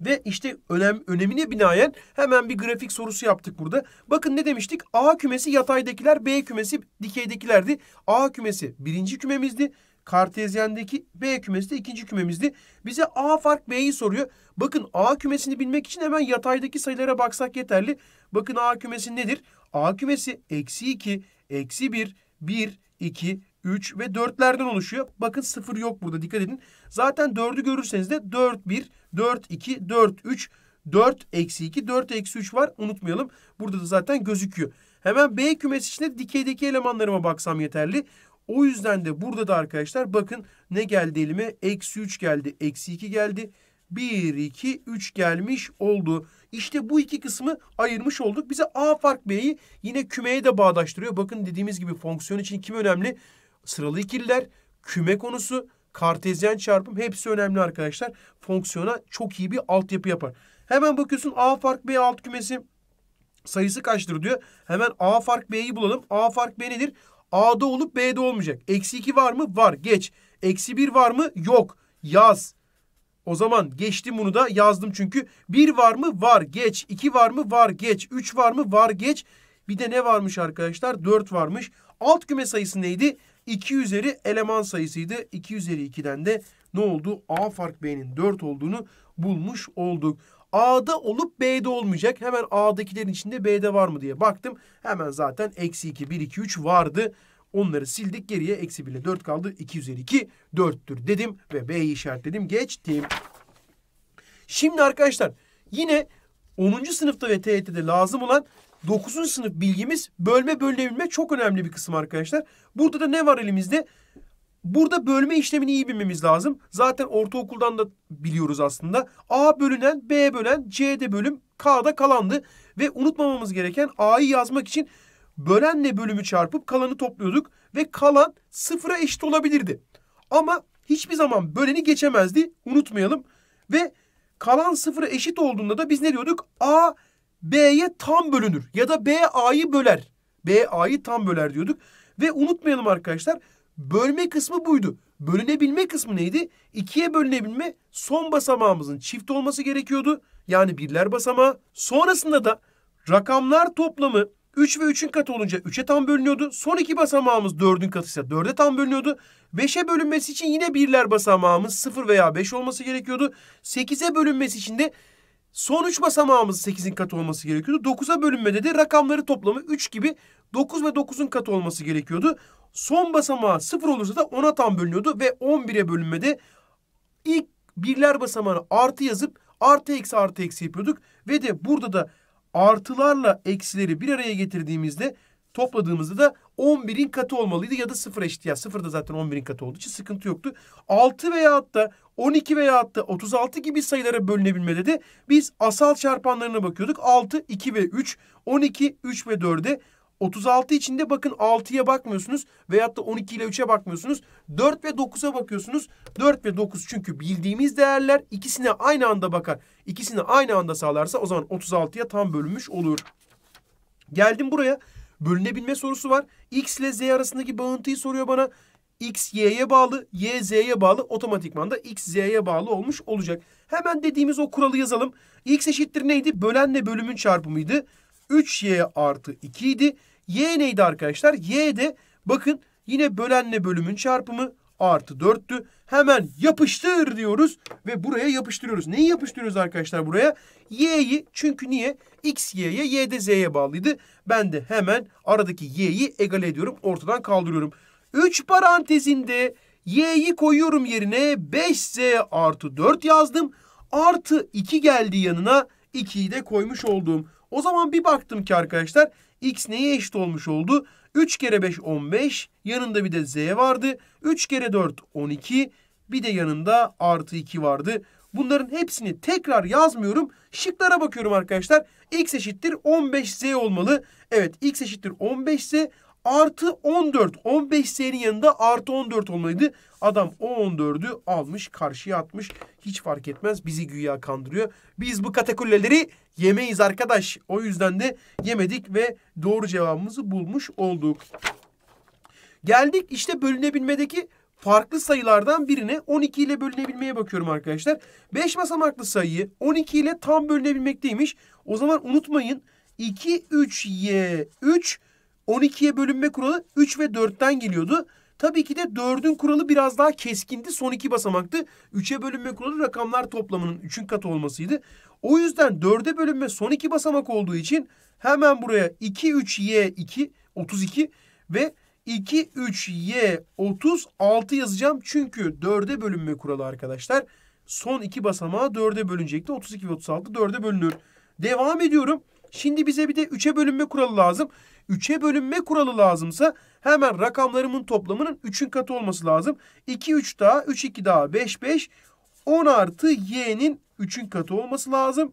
Ve işte önem, önemine binaen hemen bir grafik sorusu yaptık burada. Bakın ne demiştik? A kümesi yataydakiler, B kümesi dikeydekilerdi. A kümesi birinci kümemizdi. Kartezyendeki B kümesi de ikinci kümemizdi. Bize A fark B'yi soruyor. Bakın A kümesini bilmek için hemen yataydaki sayılara baksak yeterli. Bakın A kümesi nedir? A kümesi eksi 2, eksi 1, 1, 2, 3 ve 4'lerden oluşuyor. Bakın 0 yok burada dikkat edin. Zaten 4'ü görürseniz de 4, 1, 4, 2, 4, 3, 4, eksi 2, 4, eksi 3 var. Unutmayalım. Burada da zaten gözüküyor. Hemen B kümesi içinde dikeydeki elemanlarıma baksam yeterli. O yüzden de burada da arkadaşlar bakın ne geldi elime? Eksi 3 geldi, eksi 2 geldi. 1, 2, 3 gelmiş oldu. İşte bu iki kısmı ayırmış olduk. Bize A fark B'yi yine kümeye de bağdaştırıyor. Bakın dediğimiz gibi fonksiyon için kim önemli? Sıralı ikililer, küme konusu, kartezyen çarpım hepsi önemli arkadaşlar. Fonksiyona çok iyi bir altyapı yapar. Hemen bakıyorsun A fark B alt kümesi sayısı kaçtır diyor. Hemen A fark B'yi bulalım. A fark B nedir? A'da olup B'de olmayacak. Eksi 2 var mı? Var. Geç. Eksi 1 var mı? Yok. Yaz. O zaman geçtim bunu da yazdım çünkü. 1 var mı? Var. Geç. 2 var mı? Var. Geç. 3 var mı? Var. Geç. Bir de ne varmış arkadaşlar? 4 varmış. Alt küme sayısı neydi? 2 üzeri eleman sayısıydı. 2 üzeri 2'den de ne oldu? A fark B'nin 4 olduğunu bulmuş olduk. A'da olup B'de olmayacak. Hemen A'dakilerin içinde B'de var mı diye baktım. Hemen zaten eksi 2, 1, 2, 3 vardı. Onları sildik geriye eksi 1 ile 4 kaldı. 2 üzeri 2 4'tür dedim ve B'yi işaretledim. Geçtim. Şimdi arkadaşlar yine 10. sınıfta ve TET'de lazım olan 9. sınıf bilgimiz bölme bölünebilme çok önemli bir kısım arkadaşlar. Burada da ne var elimizde? Burada bölme işlemini iyi bilmemiz lazım. Zaten ortaokuldan da biliyoruz aslında. A bölünen, B bölen, C'de bölüm, K'da kalandı. Ve unutmamamız gereken A'yı yazmak için bölenle bölümü çarpıp kalanı topluyorduk. Ve kalan sıfıra eşit olabilirdi. Ama hiçbir zaman böleni geçemezdi. Unutmayalım. Ve kalan sıfıra eşit olduğunda da biz ne diyorduk? A B'ye tam bölünür. Ya da B A'yı böler. B A'yı tam böler diyorduk. Ve unutmayalım arkadaşlar Bölme kısmı buydu. Bölünebilme kısmı neydi? İkiye bölünebilme son basamağımızın çift olması gerekiyordu. Yani birler basamağı. Sonrasında da rakamlar toplamı 3 ve 3'ün katı olunca 3'e tam bölünüyordu. Son iki basamağımız 4'ün katıysa 4'e tam bölünüyordu. 5'e bölünmesi için yine birler basamağımız 0 veya 5 olması gerekiyordu. 8'e bölünmesi için de son 3 basamağımız 8'in katı olması gerekiyordu. 9'a bölünmede de rakamları toplamı 3 gibi 9 ve 9'un katı olması gerekiyordu. Son basamağı 0 olursa da 10'a tam bölünüyordu ve 11'e bölünmede ilk birler basamağını artı yazıp artı eksi artı eksi yapıyorduk. Ve de burada da artılarla eksileri bir araya getirdiğimizde topladığımızda da 11'in katı olmalıydı ya da 0 eşit. Ya 0 da zaten 11'in katı olduğu için sıkıntı yoktu. 6 veya da 12 veya da 36 gibi sayılara bölünebilmede de biz asal çarpanlarına bakıyorduk. 6, 2 ve 3, 12, 3 ve 4'e 36 içinde bakın 6'ya bakmıyorsunuz veyahut da 12 ile 3'e bakmıyorsunuz. 4 ve 9'a bakıyorsunuz. 4 ve 9 çünkü bildiğimiz değerler ikisine aynı anda bakar. İkisini aynı anda sağlarsa o zaman 36'ya tam bölünmüş olur. Geldim buraya. Bölünebilme sorusu var. X ile Z arasındaki bağıntıyı soruyor bana. X Y'ye bağlı, Y Z'ye bağlı otomatikman da X Z'ye bağlı olmuş olacak. Hemen dediğimiz o kuralı yazalım. X eşittir neydi? Bölenle bölümün çarpımıydı. 3y artı 2 idi. Y neydi arkadaşlar? Y de bakın yine bölenle bölümün çarpımı artı 4'tü. Hemen yapıştır diyoruz ve buraya yapıştırıyoruz. Neyi yapıştırıyoruz arkadaşlar buraya? Y'yi çünkü niye? X Y'ye Y de Z'ye bağlıydı. Ben de hemen aradaki Y'yi egale ediyorum. Ortadan kaldırıyorum. 3 parantezinde Y'yi koyuyorum yerine 5Z artı 4 yazdım. Artı 2 geldi yanına 2'yi de koymuş olduğum. O zaman bir baktım ki arkadaşlar x neye eşit olmuş oldu? 3 kere 5 15 yanında bir de z vardı. 3 kere 4 12 bir de yanında artı 2 vardı. Bunların hepsini tekrar yazmıyorum. Şıklara bakıyorum arkadaşlar. x eşittir 15z olmalı. Evet x eşittir 15z artı 14. 15z'nin yanında artı 14 olmalıydı. Adam o 14'ü almış karşıya atmış. Hiç fark etmez bizi güya kandırıyor. Biz bu katakülleleri yemeyiz arkadaş. O yüzden de yemedik ve doğru cevabımızı bulmuş olduk. Geldik işte bölünebilmedeki farklı sayılardan birine 12 ile bölünebilmeye bakıyorum arkadaşlar. 5 basamaklı sayıyı 12 ile tam bölünebilmekteymiş. O zaman unutmayın 2, 3, y, 3, 12'ye bölünme kuralı 3 ve 4'ten geliyordu. Tabii ki de dördün kuralı biraz daha keskindi. Son iki basamaktı. Üçe bölünme kuralı rakamlar toplamının üçün katı olmasıydı. O yüzden dörde bölünme son iki basamak olduğu için hemen buraya 2 3 y 2 32 ve 2 3 y 36 yazacağım. Çünkü dörde bölünme kuralı arkadaşlar son iki basamağı dörde bölünecekti. 32 ve 36 dörde bölünür. Devam ediyorum. Şimdi bize bir de 3'e bölünme kuralı lazım. 3'e bölünme kuralı lazımsa hemen rakamlarımın toplamının 3'ün katı olması lazım. 2 3 daha 3 2 daha 5 5 10 artı y'nin 3'ün katı olması lazım.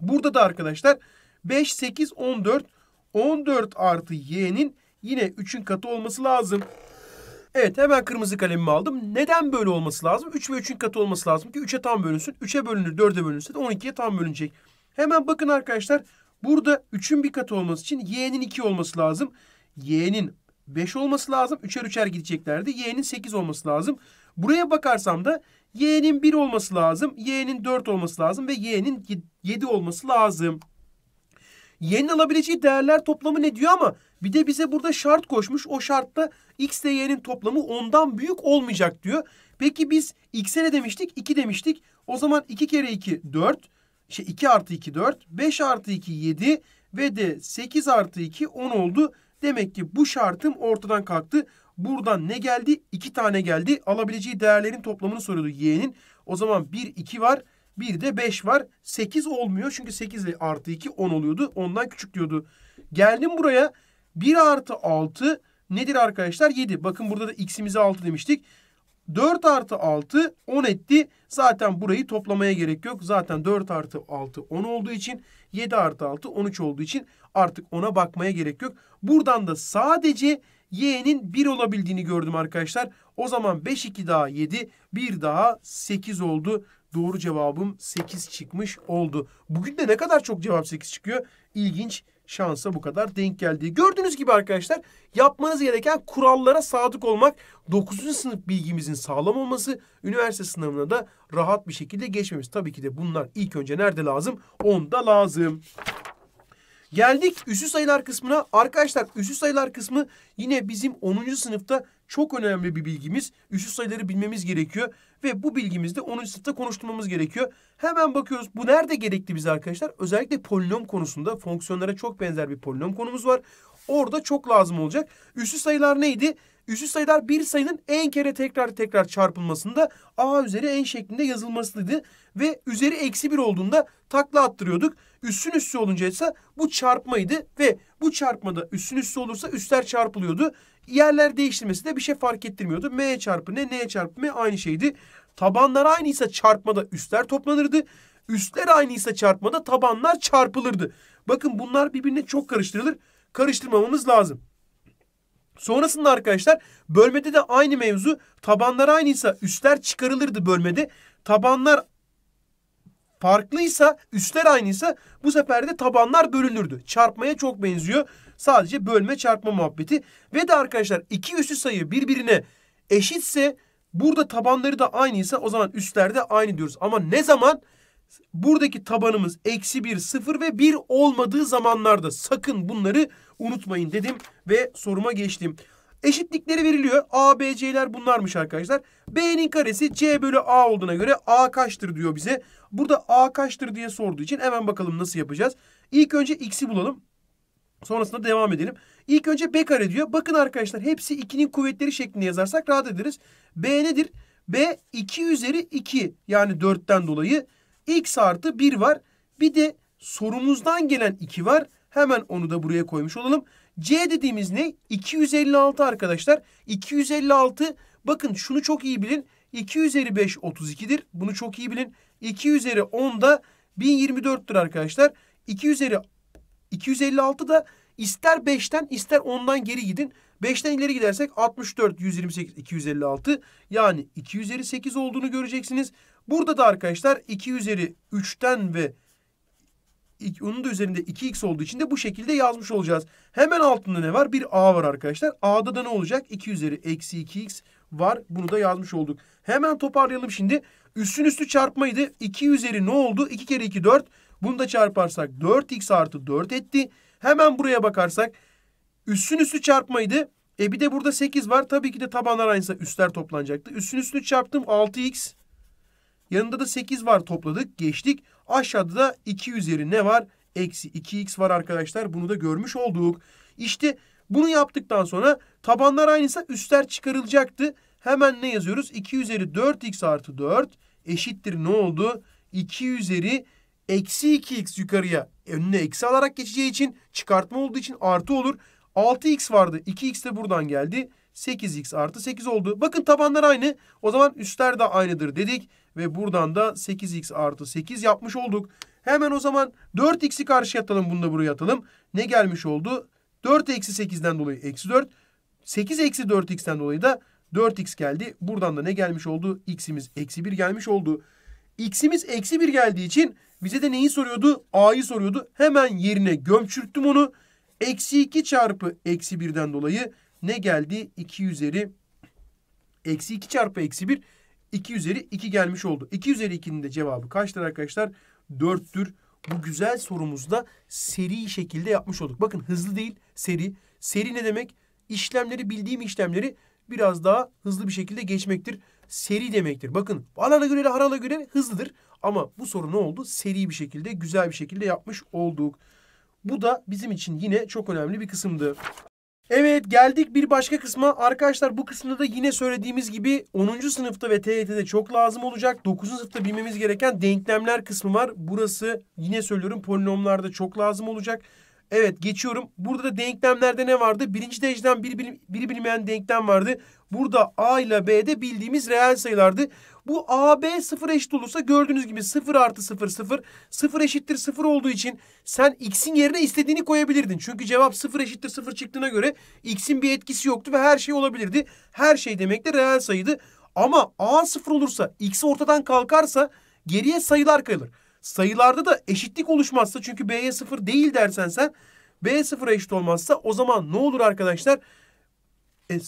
Burada da arkadaşlar 5 8 14 14 artı y'nin yine 3'ün katı olması lazım. Evet hemen kırmızı kalemimi aldım. Neden böyle olması lazım? 3 ve 3'ün katı olması lazım ki 3'e tam bölünsün. 3'e bölünür 4'e bölünürse de 12'ye tam bölünecek. Hemen bakın arkadaşlar Burada 3'ün bir katı olması için y'nin 2 olması lazım. y'nin 5 olması lazım. Üçer üçer gideceklerdi. y'nin 8 olması lazım. Buraya bakarsam da y'nin 1 olması lazım. y'nin 4 olması lazım ve y'nin 7 olması lazım. Y'nin alabileceği değerler toplamı ne diyor ama bir de bize burada şart koşmuş. O şartta x ile y'nin toplamı 10'dan büyük olmayacak diyor. Peki biz x'e ne demiştik? 2 demiştik. O zaman 2 kere 2 4 şey 2 artı 2 4, 5 artı 2 7 ve de 8 artı 2 10 oldu. Demek ki bu şartım ortadan kalktı. Buradan ne geldi? 2 tane geldi. Alabileceği değerlerin toplamını soruyordu y'nin. O zaman 1, 2 var. Bir de 5 var. 8 olmuyor. Çünkü 8 ile artı 2 10 oluyordu. Ondan küçük diyordu. Geldim buraya. 1 artı 6 nedir arkadaşlar? 7. Bakın burada da x'imizi 6 demiştik. 4 artı 6 10 etti. Zaten burayı toplamaya gerek yok. Zaten 4 artı 6 10 olduğu için 7 artı 6 13 olduğu için artık ona bakmaya gerek yok. Buradan da sadece y'nin 1 olabildiğini gördüm arkadaşlar. O zaman 5 2 daha 7 1 daha 8 oldu. Doğru cevabım 8 çıkmış oldu. Bugün de ne kadar çok cevap 8 çıkıyor. İlginç şansa bu kadar denk geldiği. Gördüğünüz gibi arkadaşlar yapmanız gereken kurallara sadık olmak, 9. sınıf bilgimizin sağlam olması, üniversite sınavına da rahat bir şekilde geçmemiz. Tabii ki de bunlar ilk önce nerede lazım? Onda lazım. Geldik üsü sayılar kısmına. Arkadaşlar üsü sayılar kısmı yine bizim 10. sınıfta çok önemli bir bilgimiz. Üsü sayıları bilmemiz gerekiyor. Ve bu bilgimizde 10. sınıfta konuşturmamız gerekiyor. Hemen bakıyoruz bu nerede gerekli bize arkadaşlar? Özellikle polinom konusunda fonksiyonlara çok benzer bir polinom konumuz var orada çok lazım olacak. Üssü sayılar neydi? Üssü sayılar bir sayının en kere tekrar tekrar çarpılmasında a üzeri en şeklinde yazılmasıydı. Ve üzeri eksi bir olduğunda takla attırıyorduk. Üssün üssü olunca ise bu çarpmaydı ve bu çarpmada üssün üssü olursa üstler çarpılıyordu. Yerler değiştirmesi de bir şey fark ettirmiyordu. M çarpı ne, N çarpı M aynı şeydi. Tabanlar aynıysa çarpmada üstler toplanırdı. Üstler aynıysa çarpmada tabanlar çarpılırdı. Bakın bunlar birbirine çok karıştırılır karıştırmamamız lazım. Sonrasında arkadaşlar bölmede de aynı mevzu tabanlar aynıysa üstler çıkarılırdı bölmede. Tabanlar farklıysa üstler aynıysa bu sefer de tabanlar bölünürdü. Çarpmaya çok benziyor. Sadece bölme çarpma muhabbeti. Ve de arkadaşlar iki üstü sayı birbirine eşitse burada tabanları da aynıysa o zaman üstler de aynı diyoruz. Ama ne zaman buradaki tabanımız eksi bir sıfır ve bir olmadığı zamanlarda sakın bunları unutmayın dedim ve soruma geçtim. Eşitlikleri veriliyor. A, B, C'ler bunlarmış arkadaşlar. B'nin karesi C bölü A olduğuna göre A kaçtır diyor bize. Burada A kaçtır diye sorduğu için hemen bakalım nasıl yapacağız. İlk önce X'i bulalım. Sonrasında devam edelim. İlk önce B kare diyor. Bakın arkadaşlar hepsi 2'nin kuvvetleri şeklinde yazarsak rahat ederiz. B nedir? B 2 üzeri 2 yani 4'ten dolayı x artı 1 var. Bir de sorumuzdan gelen 2 var. Hemen onu da buraya koymuş olalım. C dediğimiz ne? 256 arkadaşlar. 256 bakın şunu çok iyi bilin. 2 üzeri 5 32'dir. Bunu çok iyi bilin. 2 üzeri 10 da 1024'tür arkadaşlar. 2 üzeri 256 da ister 5'ten ister 10'dan geri gidin. 5'ten ileri gidersek 64, 128, 256 yani 2 üzeri 8 olduğunu göreceksiniz. Burada da arkadaşlar 2 üzeri 3'ten ve onun da üzerinde 2x olduğu için de bu şekilde yazmış olacağız. Hemen altında ne var? Bir a var arkadaşlar. a'da da ne olacak? 2 üzeri eksi 2x var. Bunu da yazmış olduk. Hemen toparlayalım şimdi. Üstün üstü çarpmaydı. 2 üzeri ne oldu? 2 kere 2 4. Bunu da çarparsak 4x artı 4 etti. Hemen buraya bakarsak üstün üstü çarpmaydı. E bir de burada 8 var. Tabii ki de tabanlar aynısa üstler toplanacaktı. Üstün üstünü çarptım 6x Yanında da 8 var topladık geçtik. Aşağıda da 2 üzeri ne var? Eksi 2x var arkadaşlar. Bunu da görmüş olduk. İşte bunu yaptıktan sonra tabanlar aynıysa üstler çıkarılacaktı. Hemen ne yazıyoruz? 2 üzeri 4x artı 4 eşittir ne oldu? 2 üzeri eksi 2x yukarıya önüne eksi alarak geçeceği için çıkartma olduğu için artı olur. 6x vardı. 2x de buradan geldi. 8x artı 8 oldu. Bakın tabanlar aynı. O zaman üstler de aynıdır dedik. Ve buradan da 8x artı 8 yapmış olduk. Hemen o zaman 4x'i karşıya atalım. Bunu da buraya atalım. Ne gelmiş oldu? 4 eksi 8'den dolayı eksi 4. 8 eksi 4x'ten dolayı da 4x geldi. Buradan da ne gelmiş oldu? x'imiz eksi 1 gelmiş oldu. x'imiz eksi 1 geldiği için bize de neyi soruyordu? a'yı soruyordu. Hemen yerine gömçürttüm onu. Eksi 2 çarpı eksi 1'den dolayı ne geldi? 2 üzeri eksi 2 çarpı eksi 1 2 üzeri 2 gelmiş oldu. 2 üzeri 2'nin de cevabı kaçtır arkadaşlar? 4'tür. Bu güzel sorumuzda seri şekilde yapmış olduk. Bakın hızlı değil seri. Seri ne demek? İşlemleri bildiğim işlemleri biraz daha hızlı bir şekilde geçmektir. Seri demektir. Bakın alana göre harala göre hızlıdır. Ama bu soru ne oldu? Seri bir şekilde güzel bir şekilde yapmış olduk. Bu da bizim için yine çok önemli bir kısımdı. Evet geldik bir başka kısma. Arkadaşlar bu kısımda da yine söylediğimiz gibi 10. sınıfta ve TYT'de çok lazım olacak. 9. sınıfta bilmemiz gereken denklemler kısmı var. Burası yine söylüyorum polinomlarda çok lazım olacak. Evet geçiyorum. Burada da denklemlerde ne vardı? Birinci dereceden bir, bilim, bir bilinmeyen denklem vardı. Burada A ile B'de bildiğimiz reel sayılardı. Bu AB sıfır eşit olursa gördüğünüz gibi sıfır artı sıfır sıfır. Sıfır eşittir sıfır olduğu için sen x'in yerine istediğini koyabilirdin. Çünkü cevap sıfır eşittir sıfır çıktığına göre x'in bir etkisi yoktu ve her şey olabilirdi. Her şey demek de reel sayıydı. Ama A sıfır olursa x ortadan kalkarsa geriye sayılar kalır. Sayılarda da eşitlik oluşmazsa çünkü B'ye sıfır değil dersen sen B sıfıra eşit olmazsa o zaman ne olur arkadaşlar? e,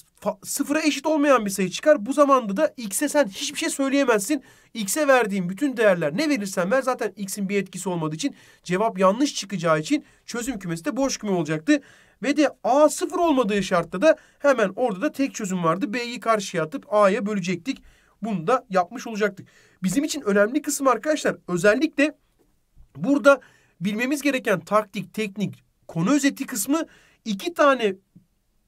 sıfıra eşit olmayan bir sayı çıkar. Bu zamanda da x'e sen hiçbir şey söyleyemezsin. X'e verdiğin bütün değerler ne verirsen ver zaten x'in bir etkisi olmadığı için cevap yanlış çıkacağı için çözüm kümesi de boş küme olacaktı. Ve de a sıfır olmadığı şartta da hemen orada da tek çözüm vardı. B'yi karşıya atıp a'ya bölecektik. Bunu da yapmış olacaktık. Bizim için önemli kısım arkadaşlar özellikle burada bilmemiz gereken taktik, teknik, konu özeti kısmı iki tane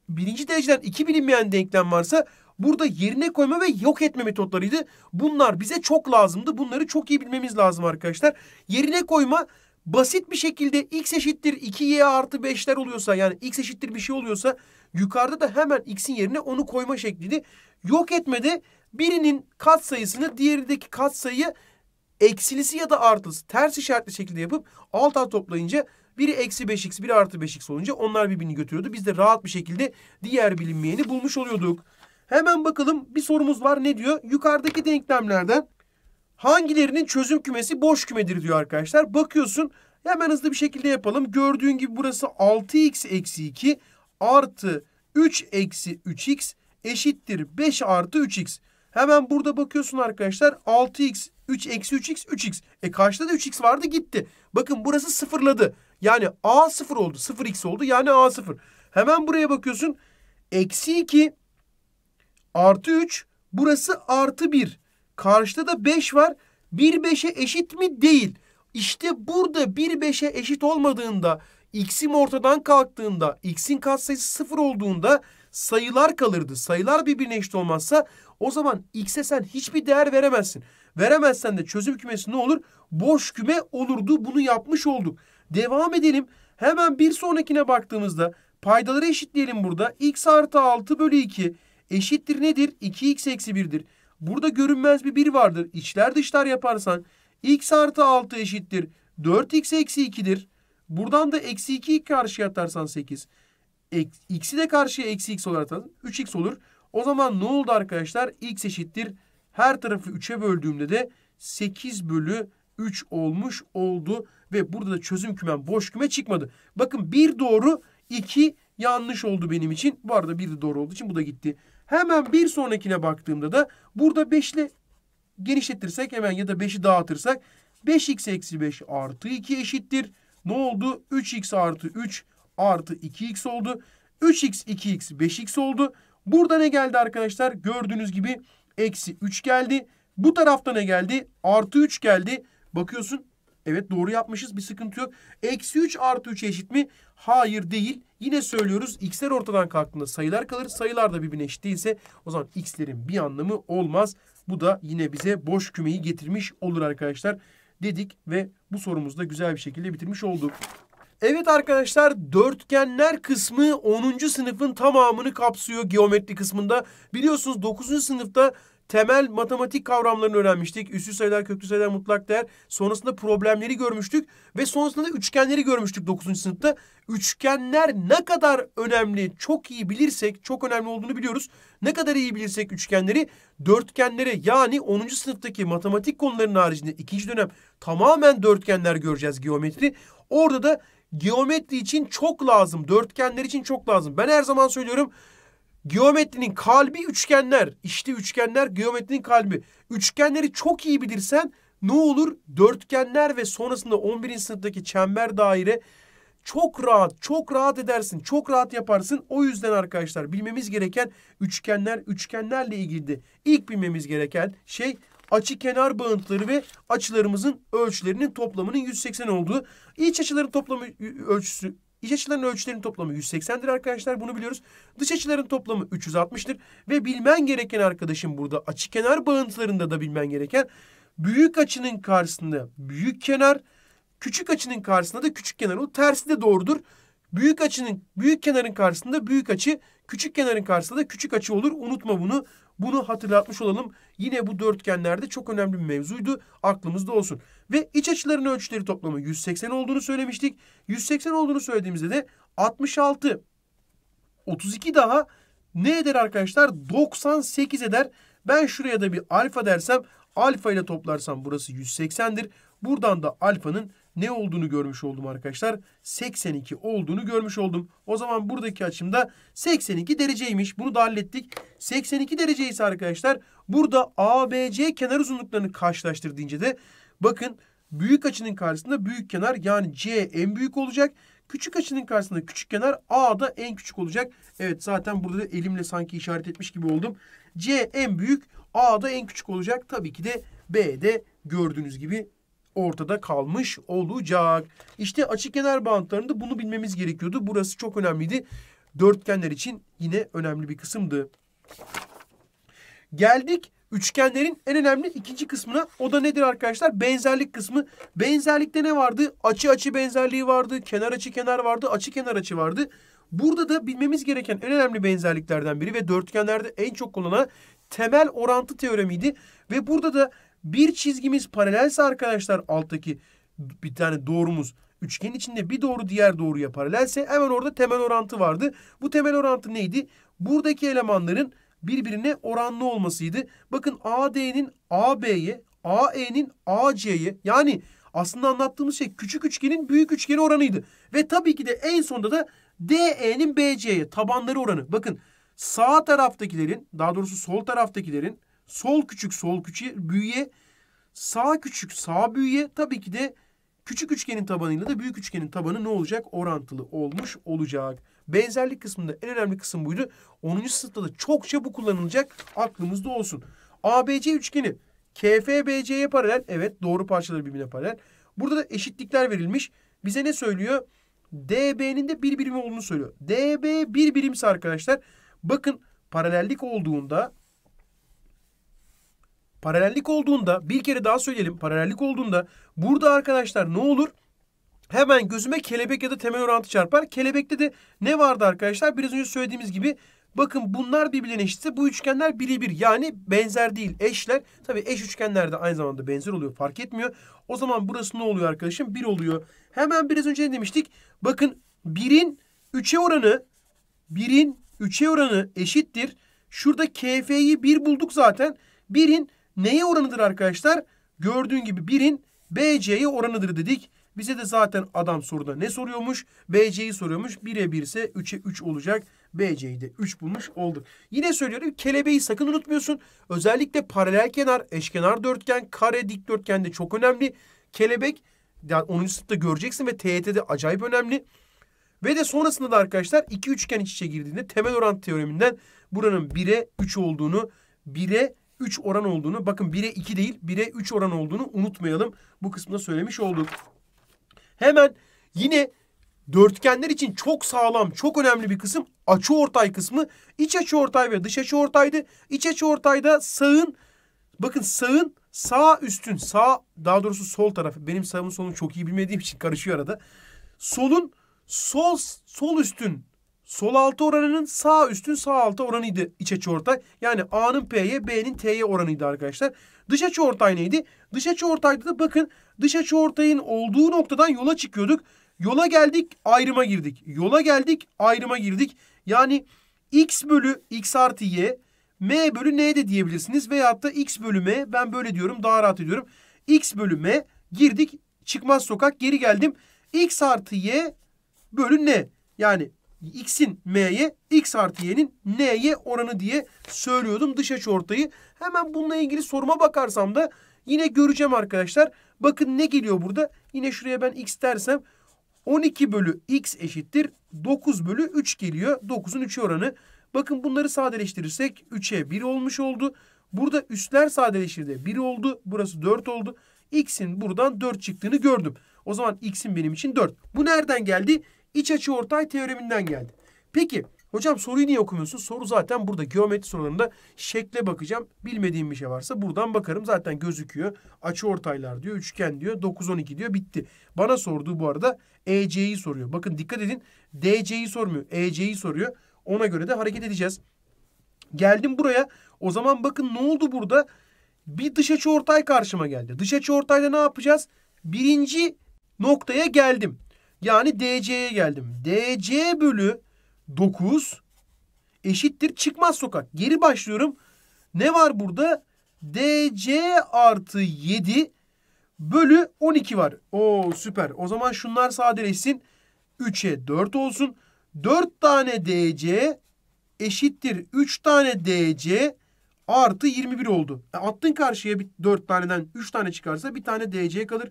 birinci dereceden iki bilinmeyen denklem varsa burada yerine koyma ve yok etme metotlarıydı. Bunlar bize çok lazımdı. Bunları çok iyi bilmemiz lazım arkadaşlar. Yerine koyma basit bir şekilde x eşittir 2y artı 5'ler oluyorsa yani x eşittir bir şey oluyorsa yukarıda da hemen x'in yerine onu koyma şekliydi. Yok etmede birinin katsayısını diğerindeki katsayı eksilisi ya da artısı ters işaretli şekilde yapıp alt alta toplayınca biri eksi 5x, biri artı 5x olunca onlar birbirini götürüyordu. Biz de rahat bir şekilde diğer bilinmeyeni bulmuş oluyorduk. Hemen bakalım bir sorumuz var ne diyor? Yukarıdaki denklemlerden hangilerinin çözüm kümesi boş kümedir diyor arkadaşlar. Bakıyorsun hemen hızlı bir şekilde yapalım. Gördüğün gibi burası 6x eksi 2 artı 3 eksi 3x eşittir 5 artı 3x. Hemen burada bakıyorsun arkadaşlar 6x 3 eksi 3x 3x. E karşıda da 3x vardı gitti. Bakın burası sıfırladı. Yani A sıfır oldu. Sıfır x oldu. Yani A sıfır. Hemen buraya bakıyorsun. Eksi 2 artı 3 burası artı 1. Karşıda da 5 var. 1 5'e eşit mi? Değil. İşte burada 1 5'e eşit olmadığında x'im ortadan kalktığında x'in katsayısı 0 olduğunda sayılar kalırdı. Sayılar birbirine eşit olmazsa o zaman x'e sen hiçbir değer veremezsin. Veremezsen de çözüm kümesi ne olur? Boş küme olurdu. Bunu yapmış olduk. Devam edelim. Hemen bir sonrakine baktığımızda paydaları eşitleyelim burada. x artı 6 bölü 2 eşittir nedir? 2x eksi 1'dir. Burada görünmez bir 1 vardır. İçler dışlar yaparsan x artı 6 eşittir. 4x eksi 2'dir. Buradan da eksi 2'yi karşıya atarsan 8. X'i de karşıya eksi x olarak atarsan 3x olur. O zaman ne oldu arkadaşlar? x eşittir. Her tarafı 3'e böldüğümde de 8 bölü 3 olmuş oldu ve burada da çözüm kümem boş küme çıkmadı. Bakın bir doğru iki yanlış oldu benim için. Bu arada bir de doğru olduğu için bu da gitti. Hemen bir sonrakine baktığımda da burada 5 ile genişletirsek hemen ya da 5'i dağıtırsak 5x eksi 5 artı 2 eşittir. Ne oldu? 3x artı 3 artı 2x oldu. 3x 2x 5x oldu. Burada ne geldi arkadaşlar? Gördüğünüz gibi eksi 3 geldi. Bu tarafta ne geldi? Artı 3 geldi. Bakıyorsun Evet doğru yapmışız bir sıkıntı yok. Eksi 3 artı 3 eşit mi? Hayır değil. Yine söylüyoruz x'ler ortadan kalktığında sayılar kalır. Sayılar da birbirine eşit değilse o zaman x'lerin bir anlamı olmaz. Bu da yine bize boş kümeyi getirmiş olur arkadaşlar dedik ve bu sorumuzu da güzel bir şekilde bitirmiş olduk. Evet arkadaşlar dörtgenler kısmı 10. sınıfın tamamını kapsıyor geometri kısmında. Biliyorsunuz 9. sınıfta temel matematik kavramlarını öğrenmiştik. Üslü sayılar, köklü sayılar, mutlak değer. Sonrasında problemleri görmüştük ve sonrasında da üçgenleri görmüştük 9. sınıfta. Üçgenler ne kadar önemli çok iyi bilirsek, çok önemli olduğunu biliyoruz. Ne kadar iyi bilirsek üçgenleri dörtgenlere yani 10. sınıftaki matematik konularının haricinde ikinci dönem tamamen dörtgenler göreceğiz geometri. Orada da geometri için çok lazım, dörtgenler için çok lazım. Ben her zaman söylüyorum Geometrinin kalbi üçgenler. İşte üçgenler geometrinin kalbi. Üçgenleri çok iyi bilirsen ne olur? Dörtgenler ve sonrasında 11. sınıftaki çember daire çok rahat, çok rahat edersin, çok rahat yaparsın. O yüzden arkadaşlar bilmemiz gereken üçgenler, üçgenlerle ilgili de ilk bilmemiz gereken şey açı kenar bağıntıları ve açılarımızın ölçülerinin toplamının 180 olduğu. İç açıların toplamı ölçüsü İç açıların ölçülerinin toplamı 180'dir arkadaşlar. Bunu biliyoruz. Dış açıların toplamı 360'tır. Ve bilmen gereken arkadaşım burada açı kenar bağıntılarında da bilmen gereken büyük açının karşısında büyük kenar, küçük açının karşısında da küçük kenar. O tersi de doğrudur. Büyük açının büyük kenarın karşısında büyük açı, küçük kenarın karşısında da küçük açı olur. Unutma bunu. Bunu hatırlatmış olalım. Yine bu dörtgenlerde çok önemli bir mevzuydu. Aklımızda olsun. Ve iç açıların ölçüleri toplamı 180 olduğunu söylemiştik. 180 olduğunu söylediğimizde de 66 32 daha ne eder arkadaşlar? 98 eder. Ben şuraya da bir alfa dersem alfa ile toplarsam burası 180'dir. Buradan da alfanın ne olduğunu görmüş oldum arkadaşlar. 82 olduğunu görmüş oldum. O zaman buradaki açımda 82 dereceymiş. Bunu da hallettik. 82 derece ise arkadaşlar burada ABC kenar uzunluklarını karşılaştır deyince de bakın büyük açının karşısında büyük kenar yani C en büyük olacak. Küçük açının karşısında küçük kenar A da en küçük olacak. Evet zaten burada da elimle sanki işaret etmiş gibi oldum. C en büyük A da en küçük olacak. Tabii ki de B de gördüğünüz gibi ortada kalmış olacak. İşte açık kenar bantlarında bunu bilmemiz gerekiyordu. Burası çok önemliydi. Dörtgenler için yine önemli bir kısımdı. Geldik üçgenlerin en önemli ikinci kısmına. O da nedir arkadaşlar? Benzerlik kısmı. Benzerlikte ne vardı? Açı açı benzerliği vardı. Kenar açı kenar vardı. Açı kenar açı vardı. Burada da bilmemiz gereken en önemli benzerliklerden biri ve dörtgenlerde en çok kullanılan temel orantı teoremiydi. Ve burada da bir çizgimiz paralelse arkadaşlar alttaki bir tane doğrumuz üçgenin içinde bir doğru diğer doğruya paralelse hemen orada temel orantı vardı. Bu temel orantı neydi? Buradaki elemanların birbirine oranlı olmasıydı. Bakın AD'nin AB'ye, AE'nin AC'ye yani aslında anlattığımız şey küçük üçgenin büyük üçgeni oranıydı. Ve tabii ki de en sonunda da DE'nin BC'ye tabanları oranı. Bakın sağ taraftakilerin daha doğrusu sol taraftakilerin sol küçük sol küçüğe büyüye sağ küçük sağ büyüye tabii ki de küçük üçgenin tabanıyla da büyük üçgenin tabanı ne olacak? Orantılı olmuş olacak. Benzerlik kısmında en önemli kısım buydu. 10. sınıfta da çokça bu kullanılacak. Aklımızda olsun. ABC üçgeni KFBC'ye paralel. Evet doğru parçaları birbirine paralel. Burada da eşitlikler verilmiş. Bize ne söylüyor? DB'nin de bir birim olduğunu söylüyor. DB bir birimse arkadaşlar. Bakın paralellik olduğunda Paralellik olduğunda bir kere daha söyleyelim. Paralellik olduğunda burada arkadaşlar ne olur? Hemen gözüme kelebek ya da temel orantı çarpar. Kelebekte de ne vardı arkadaşlar? Biraz önce söylediğimiz gibi bakın bunlar birbirine eşitse bu üçgenler biri bir. Yani benzer değil eşler. Tabi eş üçgenler de aynı zamanda benzer oluyor fark etmiyor. O zaman burası ne oluyor arkadaşım? Bir oluyor. Hemen biraz önce ne demiştik? Bakın birin üçe oranı birin üçe oranı eşittir. Şurada KF'yi bir bulduk zaten. Birin neye oranıdır arkadaşlar? Gördüğün gibi 1'in BC'ye oranıdır dedik. Bize de zaten adam soruda ne soruyormuş? BC'yi soruyormuş. 1'e 1 ise 3'e 3 olacak. BC'yi de 3 bulmuş olduk. Yine söylüyorum kelebeği sakın unutmuyorsun. Özellikle paralel kenar, eşkenar dörtgen, kare dikdörtgen de çok önemli. Kelebek yani 10. sınıfta göreceksin ve TYT'de acayip önemli. Ve de sonrasında da arkadaşlar iki üçgen iç içe girdiğinde temel orantı teoreminden buranın 1'e 3 olduğunu, 1'e 3 oran olduğunu bakın 1'e 2 değil 1'e 3 oran olduğunu unutmayalım. Bu kısmında söylemiş olduk. Hemen yine dörtgenler için çok sağlam, çok önemli bir kısım açı ortay kısmı. İç açı ortay ve dış açı ortaydı. İç açı ortayda sağın bakın sağın sağ üstün sağ daha doğrusu sol tarafı benim sağımın solunu çok iyi bilmediğim için karışıyor arada. Solun sol sol üstün Sol altı oranının sağ üstün sağ altı oranıydı iç açı ortay. Yani A'nın P'ye B'nin T'ye oranıydı arkadaşlar. Dış açı ortay neydi? Dış açı ortayda da bakın dış açı ortayın olduğu noktadan yola çıkıyorduk. Yola geldik ayrıma girdik. Yola geldik ayrıma girdik. Yani x bölü x artı y m bölü n de diyebilirsiniz. Veyahut da x bölü m ben böyle diyorum daha rahat ediyorum. x bölü m girdik çıkmaz sokak geri geldim. x artı y bölü n yani x'in m'ye, x artı y'nin n'ye oranı diye söylüyordum dış açı ortayı. Hemen bununla ilgili soruma bakarsam da yine göreceğim arkadaşlar. Bakın ne geliyor burada? Yine şuraya ben x dersem 12 bölü x eşittir 9 bölü 3 geliyor. 9'un 3'ü oranı. Bakın bunları sadeleştirirsek 3'e 1 olmuş oldu. Burada üstler sadeleştirdi 1 oldu. Burası 4 oldu. X'in buradan 4 çıktığını gördüm. O zaman X'in benim için 4. Bu nereden geldi? İç açı ortay teoreminden geldi. Peki hocam soruyu niye okumuyorsun? Soru zaten burada geometri sorularında şekle bakacağım. Bilmediğim bir şey varsa buradan bakarım zaten gözüküyor. Açı ortaylar diyor, üçgen diyor, 9 12 diyor bitti. Bana sorduğu bu arada EC'yi soruyor. Bakın dikkat edin DC'yi sormuyor. EC'yi soruyor. Ona göre de hareket edeceğiz. Geldim buraya. O zaman bakın ne oldu burada? Bir dış açı ortay karşıma geldi. Dış açı ortayda ne yapacağız? Birinci noktaya geldim. Yani DC'ye geldim. DC bölü 9 eşittir çıkmaz sokak. Geri başlıyorum. Ne var burada? DC artı 7 bölü 12 var. Oo süper. O zaman şunlar sadeleşsin. 3'e 4 olsun. 4 tane DC eşittir 3 tane DC artı 21 oldu. E, attın karşıya bir 4 taneden 3 tane çıkarsa bir tane DC kalır.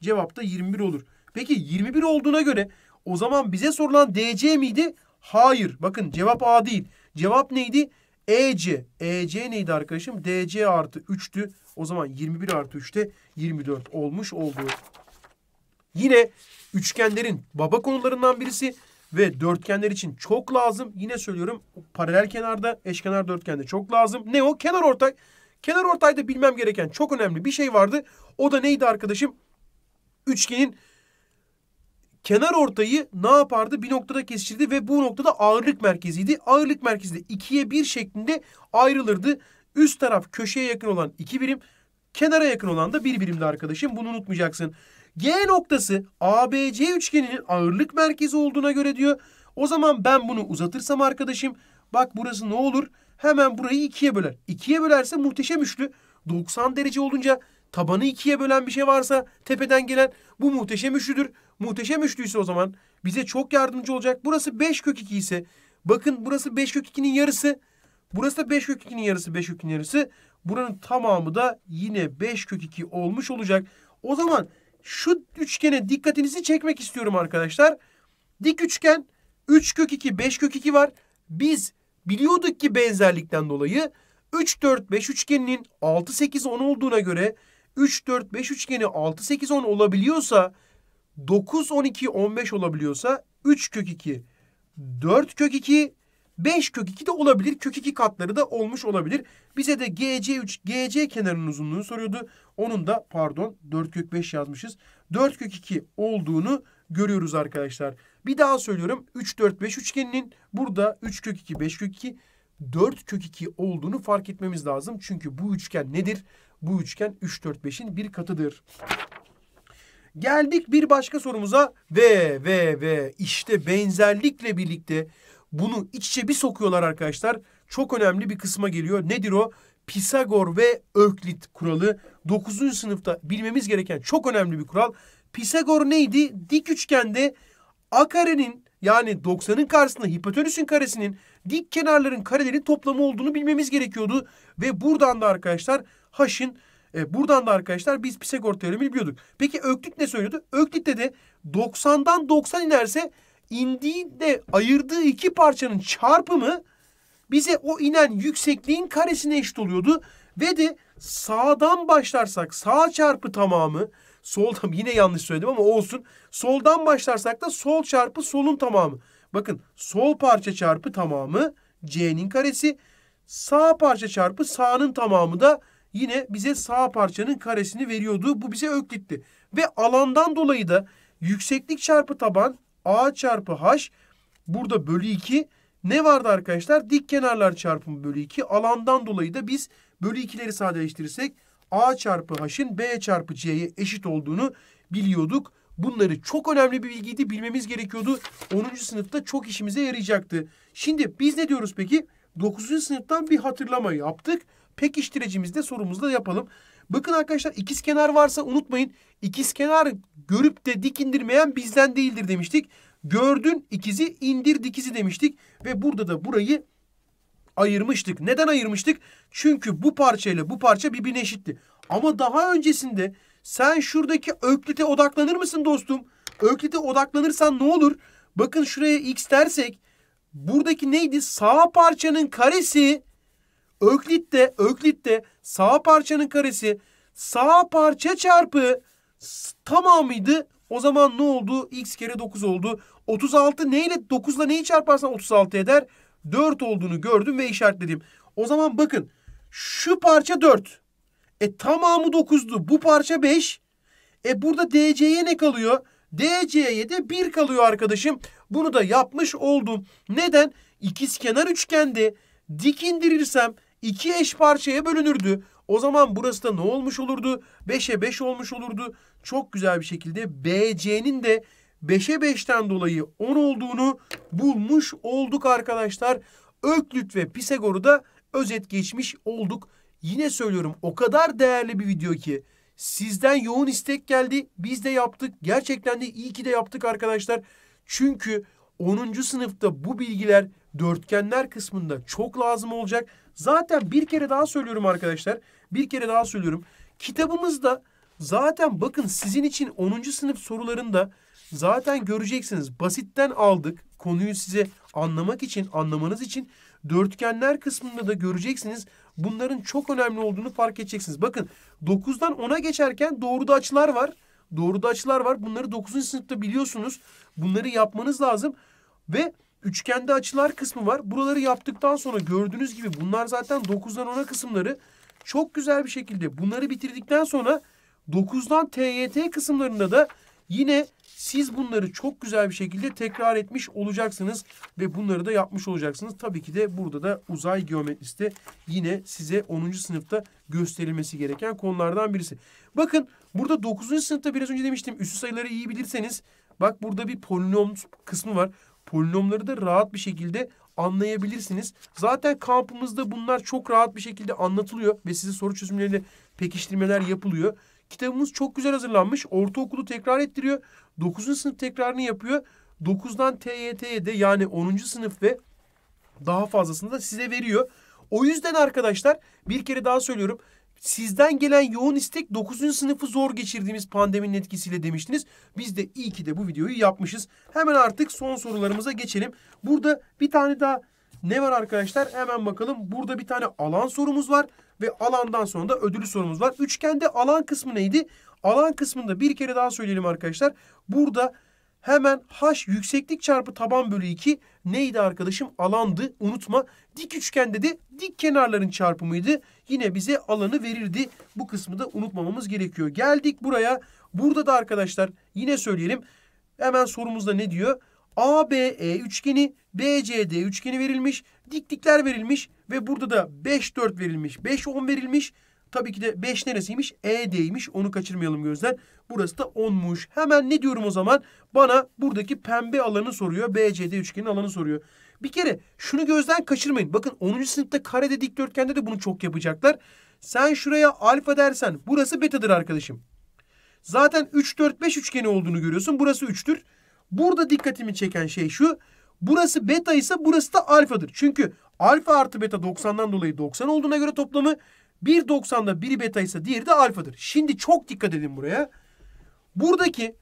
Cevap da 21 olur. Peki 21 olduğuna göre o zaman bize sorulan DC miydi? Hayır. Bakın cevap A değil. Cevap neydi? EC. EC neydi arkadaşım? DC artı 3'tü. O zaman 21 artı 3'te 24 olmuş oldu. Yine üçgenlerin baba konularından birisi ve dörtgenler için çok lazım. Yine söylüyorum paralel kenarda eşkenar dörtgende çok lazım. Ne o? Kenar ortay. Kenar ortayda bilmem gereken çok önemli bir şey vardı. O da neydi arkadaşım? Üçgenin kenar ortayı ne yapardı? Bir noktada kesişirdi ve bu noktada ağırlık merkeziydi. Ağırlık merkezi de ikiye bir şeklinde ayrılırdı. Üst taraf köşeye yakın olan iki birim, kenara yakın olan da bir birimdi arkadaşım. Bunu unutmayacaksın. G noktası ABC üçgeninin ağırlık merkezi olduğuna göre diyor. O zaman ben bunu uzatırsam arkadaşım bak burası ne olur? Hemen burayı ikiye böler. İkiye bölerse muhteşem üçlü. 90 derece olunca tabanı ikiye bölen bir şey varsa tepeden gelen bu muhteşem üçlüdür. Muhteşem üçlüyse o zaman bize çok yardımcı olacak. Burası 5 kök 2 ise bakın burası 5 kök 2'nin yarısı. Burası da 5 kök 2'nin yarısı 5 kök 2'nin yarısı. Buranın tamamı da yine 5 kök 2 olmuş olacak. O zaman şu üçgene dikkatinizi çekmek istiyorum arkadaşlar. Dik üçgen 3 kök 2 5 kök 2 var. Biz biliyorduk ki benzerlikten dolayı 3 4 5 üçgeninin 6 8 10 olduğuna göre 3-4-5 üçgeni 6-8-10 olabiliyorsa 9-12-15 olabiliyorsa 3 kök 2, 4 kök 2, 5 kök 2 de olabilir. Kök 2 katları da olmuş olabilir. Bize de GC3, GC kenarının uzunluğunu soruyordu. Onun da pardon 4 kök 5 yazmışız. 4 kök 2 olduğunu görüyoruz arkadaşlar. Bir daha söylüyorum. 3, 4, 5 üçgeninin burada 3 kök 2, 5 kök 2, 4 kök 2 olduğunu fark etmemiz lazım. Çünkü bu üçgen nedir? Bu üçgen 3, 4, 5'in bir katıdır. Geldik bir başka sorumuza ve ve ve işte benzerlikle birlikte bunu iç içe bir sokuyorlar arkadaşlar. Çok önemli bir kısma geliyor. Nedir o? Pisagor ve Öklit kuralı. 9. sınıfta bilmemiz gereken çok önemli bir kural. Pisagor neydi? Dik üçgende a karenin yani 90'ın karşısında hipotenüsün karesinin dik kenarların karelerin toplamı olduğunu bilmemiz gerekiyordu. Ve buradan da arkadaşlar haşin e, buradan da arkadaşlar biz Pisagor teoremini biliyorduk. Peki Öklit ne söylüyordu? Öklit'te de 90'dan 90 inerse indiğinde ayırdığı iki parçanın çarpımı bize o inen yüksekliğin karesine eşit oluyordu. Ve de sağdan başlarsak sağ çarpı tamamı soldan yine yanlış söyledim ama olsun. Soldan başlarsak da sol çarpı solun tamamı. Bakın sol parça çarpı tamamı C'nin karesi. Sağ parça çarpı sağının tamamı da yine bize sağ parçanın karesini veriyordu. Bu bize öklitti. Ve alandan dolayı da yükseklik çarpı taban A çarpı H burada bölü 2 ne vardı arkadaşlar? Dik kenarlar çarpımı bölü 2. Alandan dolayı da biz bölü 2'leri sadeleştirirsek A çarpı H'in B çarpı C'ye eşit olduğunu biliyorduk. Bunları çok önemli bir bilgiydi. Bilmemiz gerekiyordu. 10. sınıfta çok işimize yarayacaktı. Şimdi biz ne diyoruz peki? 9. sınıftan bir hatırlama yaptık. Pekiştiricimizde sorumuzda yapalım. Bakın arkadaşlar ikiz kenar varsa unutmayın. İkiz kenar görüp de dik indirmeyen bizden değildir demiştik. Gördün ikizi indir dikizi demiştik. Ve burada da burayı ayırmıştık. Neden ayırmıştık? Çünkü bu parçayla bu parça birbirine eşitti. Ama daha öncesinde sen şuradaki öklite odaklanır mısın dostum? Öklite odaklanırsan ne olur? Bakın şuraya x dersek buradaki neydi? Sağ parçanın karesi öklitte öklitte sağ parçanın karesi sağ parça çarpı tamamıydı. O zaman ne oldu? X kere 9 oldu. 36 neyle 9 neyi çarparsan 36 eder. 4 olduğunu gördüm ve işaretledim. O zaman bakın şu parça 4. E tamamı 9'du. Bu parça 5. E burada DC'ye ne kalıyor? DC'ye de 1 kalıyor arkadaşım. Bunu da yapmış oldum. Neden? İkizkenar üçgende dik indirirsem iki eş parçaya bölünürdü. O zaman burası da ne olmuş olurdu? 5'e 5 olmuş olurdu. Çok güzel bir şekilde BC'nin de 5'e 5'ten dolayı 10 olduğunu bulmuş olduk arkadaşlar. Öklüt ve Pisagor'u da özet geçmiş olduk. Yine söylüyorum o kadar değerli bir video ki sizden yoğun istek geldi. Biz de yaptık. Gerçekten de iyi ki de yaptık arkadaşlar. Çünkü 10. sınıfta bu bilgiler dörtgenler kısmında çok lazım olacak. Zaten bir kere daha söylüyorum arkadaşlar. Bir kere daha söylüyorum. Kitabımızda zaten bakın sizin için 10. sınıf sorularında zaten göreceksiniz. Basitten aldık. Konuyu size anlamak için, anlamanız için dörtgenler kısmında da göreceksiniz. Bunların çok önemli olduğunu fark edeceksiniz. Bakın 9'dan 10'a geçerken doğruda açılar var. Doğruda açılar var. Bunları 9. sınıfta biliyorsunuz. Bunları yapmanız lazım. Ve üçgende açılar kısmı var. Buraları yaptıktan sonra gördüğünüz gibi bunlar zaten 9'dan 10'a kısımları. Çok güzel bir şekilde bunları bitirdikten sonra 9'dan TYT kısımlarında da Yine siz bunları çok güzel bir şekilde tekrar etmiş olacaksınız ve bunları da yapmış olacaksınız. Tabii ki de burada da uzay geometrisi de yine size 10. sınıfta gösterilmesi gereken konulardan birisi. Bakın burada 9. sınıfta biraz önce demiştim üstü sayıları iyi bilirseniz bak burada bir polinom kısmı var. Polinomları da rahat bir şekilde anlayabilirsiniz. Zaten kampımızda bunlar çok rahat bir şekilde anlatılıyor ve size soru çözümleriyle pekiştirmeler yapılıyor. Kitabımız çok güzel hazırlanmış. Ortaokulu tekrar ettiriyor. 9. sınıf tekrarını yapıyor. 9'dan TYT'ye de yani 10. sınıf ve daha fazlasını da size veriyor. O yüzden arkadaşlar bir kere daha söylüyorum. Sizden gelen yoğun istek 9. sınıfı zor geçirdiğimiz pandeminin etkisiyle demiştiniz. Biz de iyi ki de bu videoyu yapmışız. Hemen artık son sorularımıza geçelim. Burada bir tane daha ne var arkadaşlar? Hemen bakalım. Burada bir tane alan sorumuz var ve alandan sonra da ödülü sorumuz var. Üçgende alan kısmı neydi? Alan kısmında bir kere daha söyleyelim arkadaşlar. Burada hemen h yükseklik çarpı taban bölü 2 neydi arkadaşım? Alandı. Unutma. Dik üçgende de dik kenarların çarpımıydı. Yine bize alanı verirdi. Bu kısmı da unutmamamız gerekiyor. Geldik buraya. Burada da arkadaşlar yine söyleyelim. Hemen sorumuzda ne diyor? ABE üçgeni, BCD üçgeni verilmiş. Diklikler verilmiş ve burada da 5 4 verilmiş. 5 10 verilmiş. Tabii ki de 5 neresiymiş? EDymiş. Onu kaçırmayalım gözden. Burası da 10'muş. Hemen ne diyorum o zaman? Bana buradaki pembe alanı soruyor. BCD üçgenin alanı soruyor. Bir kere şunu gözden kaçırmayın. Bakın 10. sınıfta karede dikdörtgende de bunu çok yapacaklar. Sen şuraya alfa dersen burası betadır arkadaşım. Zaten 3 4 5 üçgeni olduğunu görüyorsun. Burası 3'tür. Burada dikkatimi çeken şey şu. Burası beta ise burası da alfadır. Çünkü alfa artı beta 90'dan dolayı 90 olduğuna göre toplamı 1 90'da biri beta ise diğeri de alfadır. Şimdi çok dikkat edin buraya. Buradaki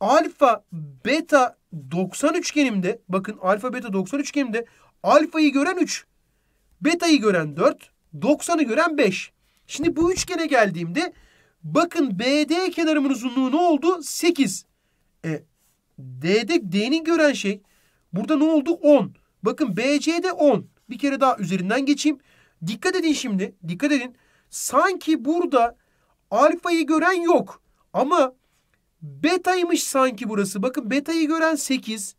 alfa beta 90 üçgenimde bakın alfa beta 90 üçgenimde alfayı gören 3, betayı gören 4, 90'ı gören 5. Şimdi bu üçgene geldiğimde bakın BD kenarımın uzunluğu ne oldu? 8. E, D'de D'nin gören şey burada ne oldu? 10. Bakın BC'de 10. Bir kere daha üzerinden geçeyim. Dikkat edin şimdi. Dikkat edin. Sanki burada alfayı gören yok. Ama betaymış sanki burası. Bakın betayı gören 8.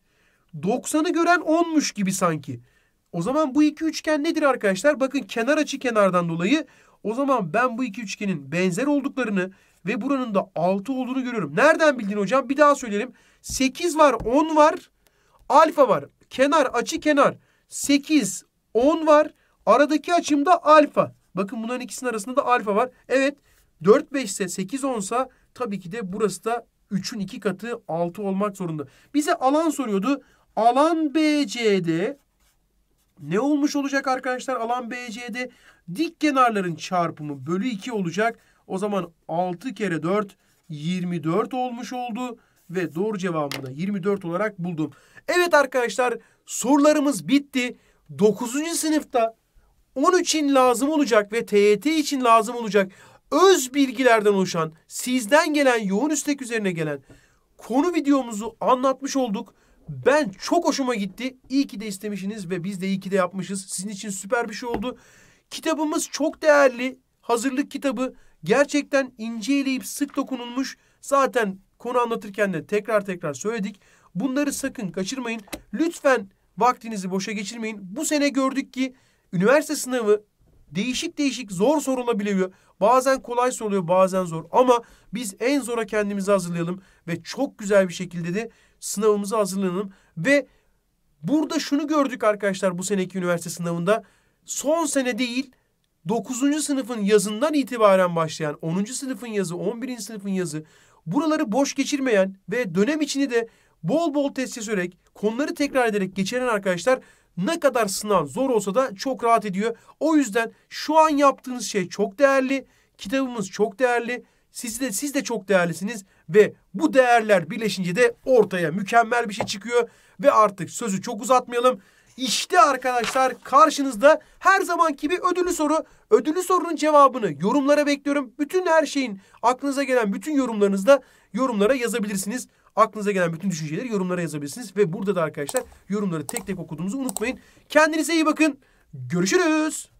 90'ı gören 10'muş gibi sanki. O zaman bu iki üçgen nedir arkadaşlar? Bakın kenar açı kenardan dolayı o zaman ben bu iki üçgenin benzer olduklarını ve buranın da 6 olduğunu görüyorum. Nereden bildin hocam? Bir daha söyleyelim. 8 var 10 var. Alfa var. Kenar açı kenar. 8 10 var. Aradaki açım da alfa. Bakın bunların ikisinin arasında da alfa var. Evet 4 5 ise 8 10 ise tabii ki de burası da 3'ün 2 katı 6 olmak zorunda. Bize alan soruyordu. Alan BC'de ne olmuş olacak arkadaşlar? Alan BC'de dik kenarların çarpımı bölü 2 olacak. O zaman 6 kere 4 24 olmuş oldu ve doğru cevabımı da 24 olarak buldum. Evet arkadaşlar sorularımız bitti. 9. sınıfta 10 için lazım olacak ve TYT için lazım olacak öz bilgilerden oluşan, sizden gelen yoğun istek üzerine gelen konu videomuzu anlatmış olduk. Ben çok hoşuma gitti. İyi ki de istemişsiniz ve biz de iyi ki de yapmışız. Sizin için süper bir şey oldu. Kitabımız çok değerli. Hazırlık kitabı gerçekten ince eleyip sık dokunulmuş. Zaten konu anlatırken de tekrar tekrar söyledik. Bunları sakın kaçırmayın. Lütfen vaktinizi boşa geçirmeyin. Bu sene gördük ki üniversite sınavı değişik değişik zor sorulabiliyor. Bazen kolay soruluyor bazen zor ama biz en zora kendimizi hazırlayalım ve çok güzel bir şekilde de sınavımızı hazırlayalım. Ve burada şunu gördük arkadaşlar bu seneki üniversite sınavında son sene değil 9. sınıfın yazından itibaren başlayan 10. sınıfın yazı 11. sınıfın yazı buraları boş geçirmeyen ve dönem içini de bol bol test ederek konuları tekrar ederek geçiren arkadaşlar ne kadar sınav zor olsa da çok rahat ediyor. O yüzden şu an yaptığınız şey çok değerli. Kitabımız çok değerli. Siz de siz de çok değerlisiniz ve bu değerler birleşince de ortaya mükemmel bir şey çıkıyor ve artık sözü çok uzatmayalım. İşte arkadaşlar karşınızda her zamanki bir ödülü soru Ödülü sorunun cevabını yorumlara bekliyorum. Bütün her şeyin aklınıza gelen bütün yorumlarınızda yorumlara yazabilirsiniz. Aklınıza gelen bütün düşünceleri yorumlara yazabilirsiniz. Ve burada da arkadaşlar yorumları tek tek okuduğumuzu unutmayın. Kendinize iyi bakın. Görüşürüz.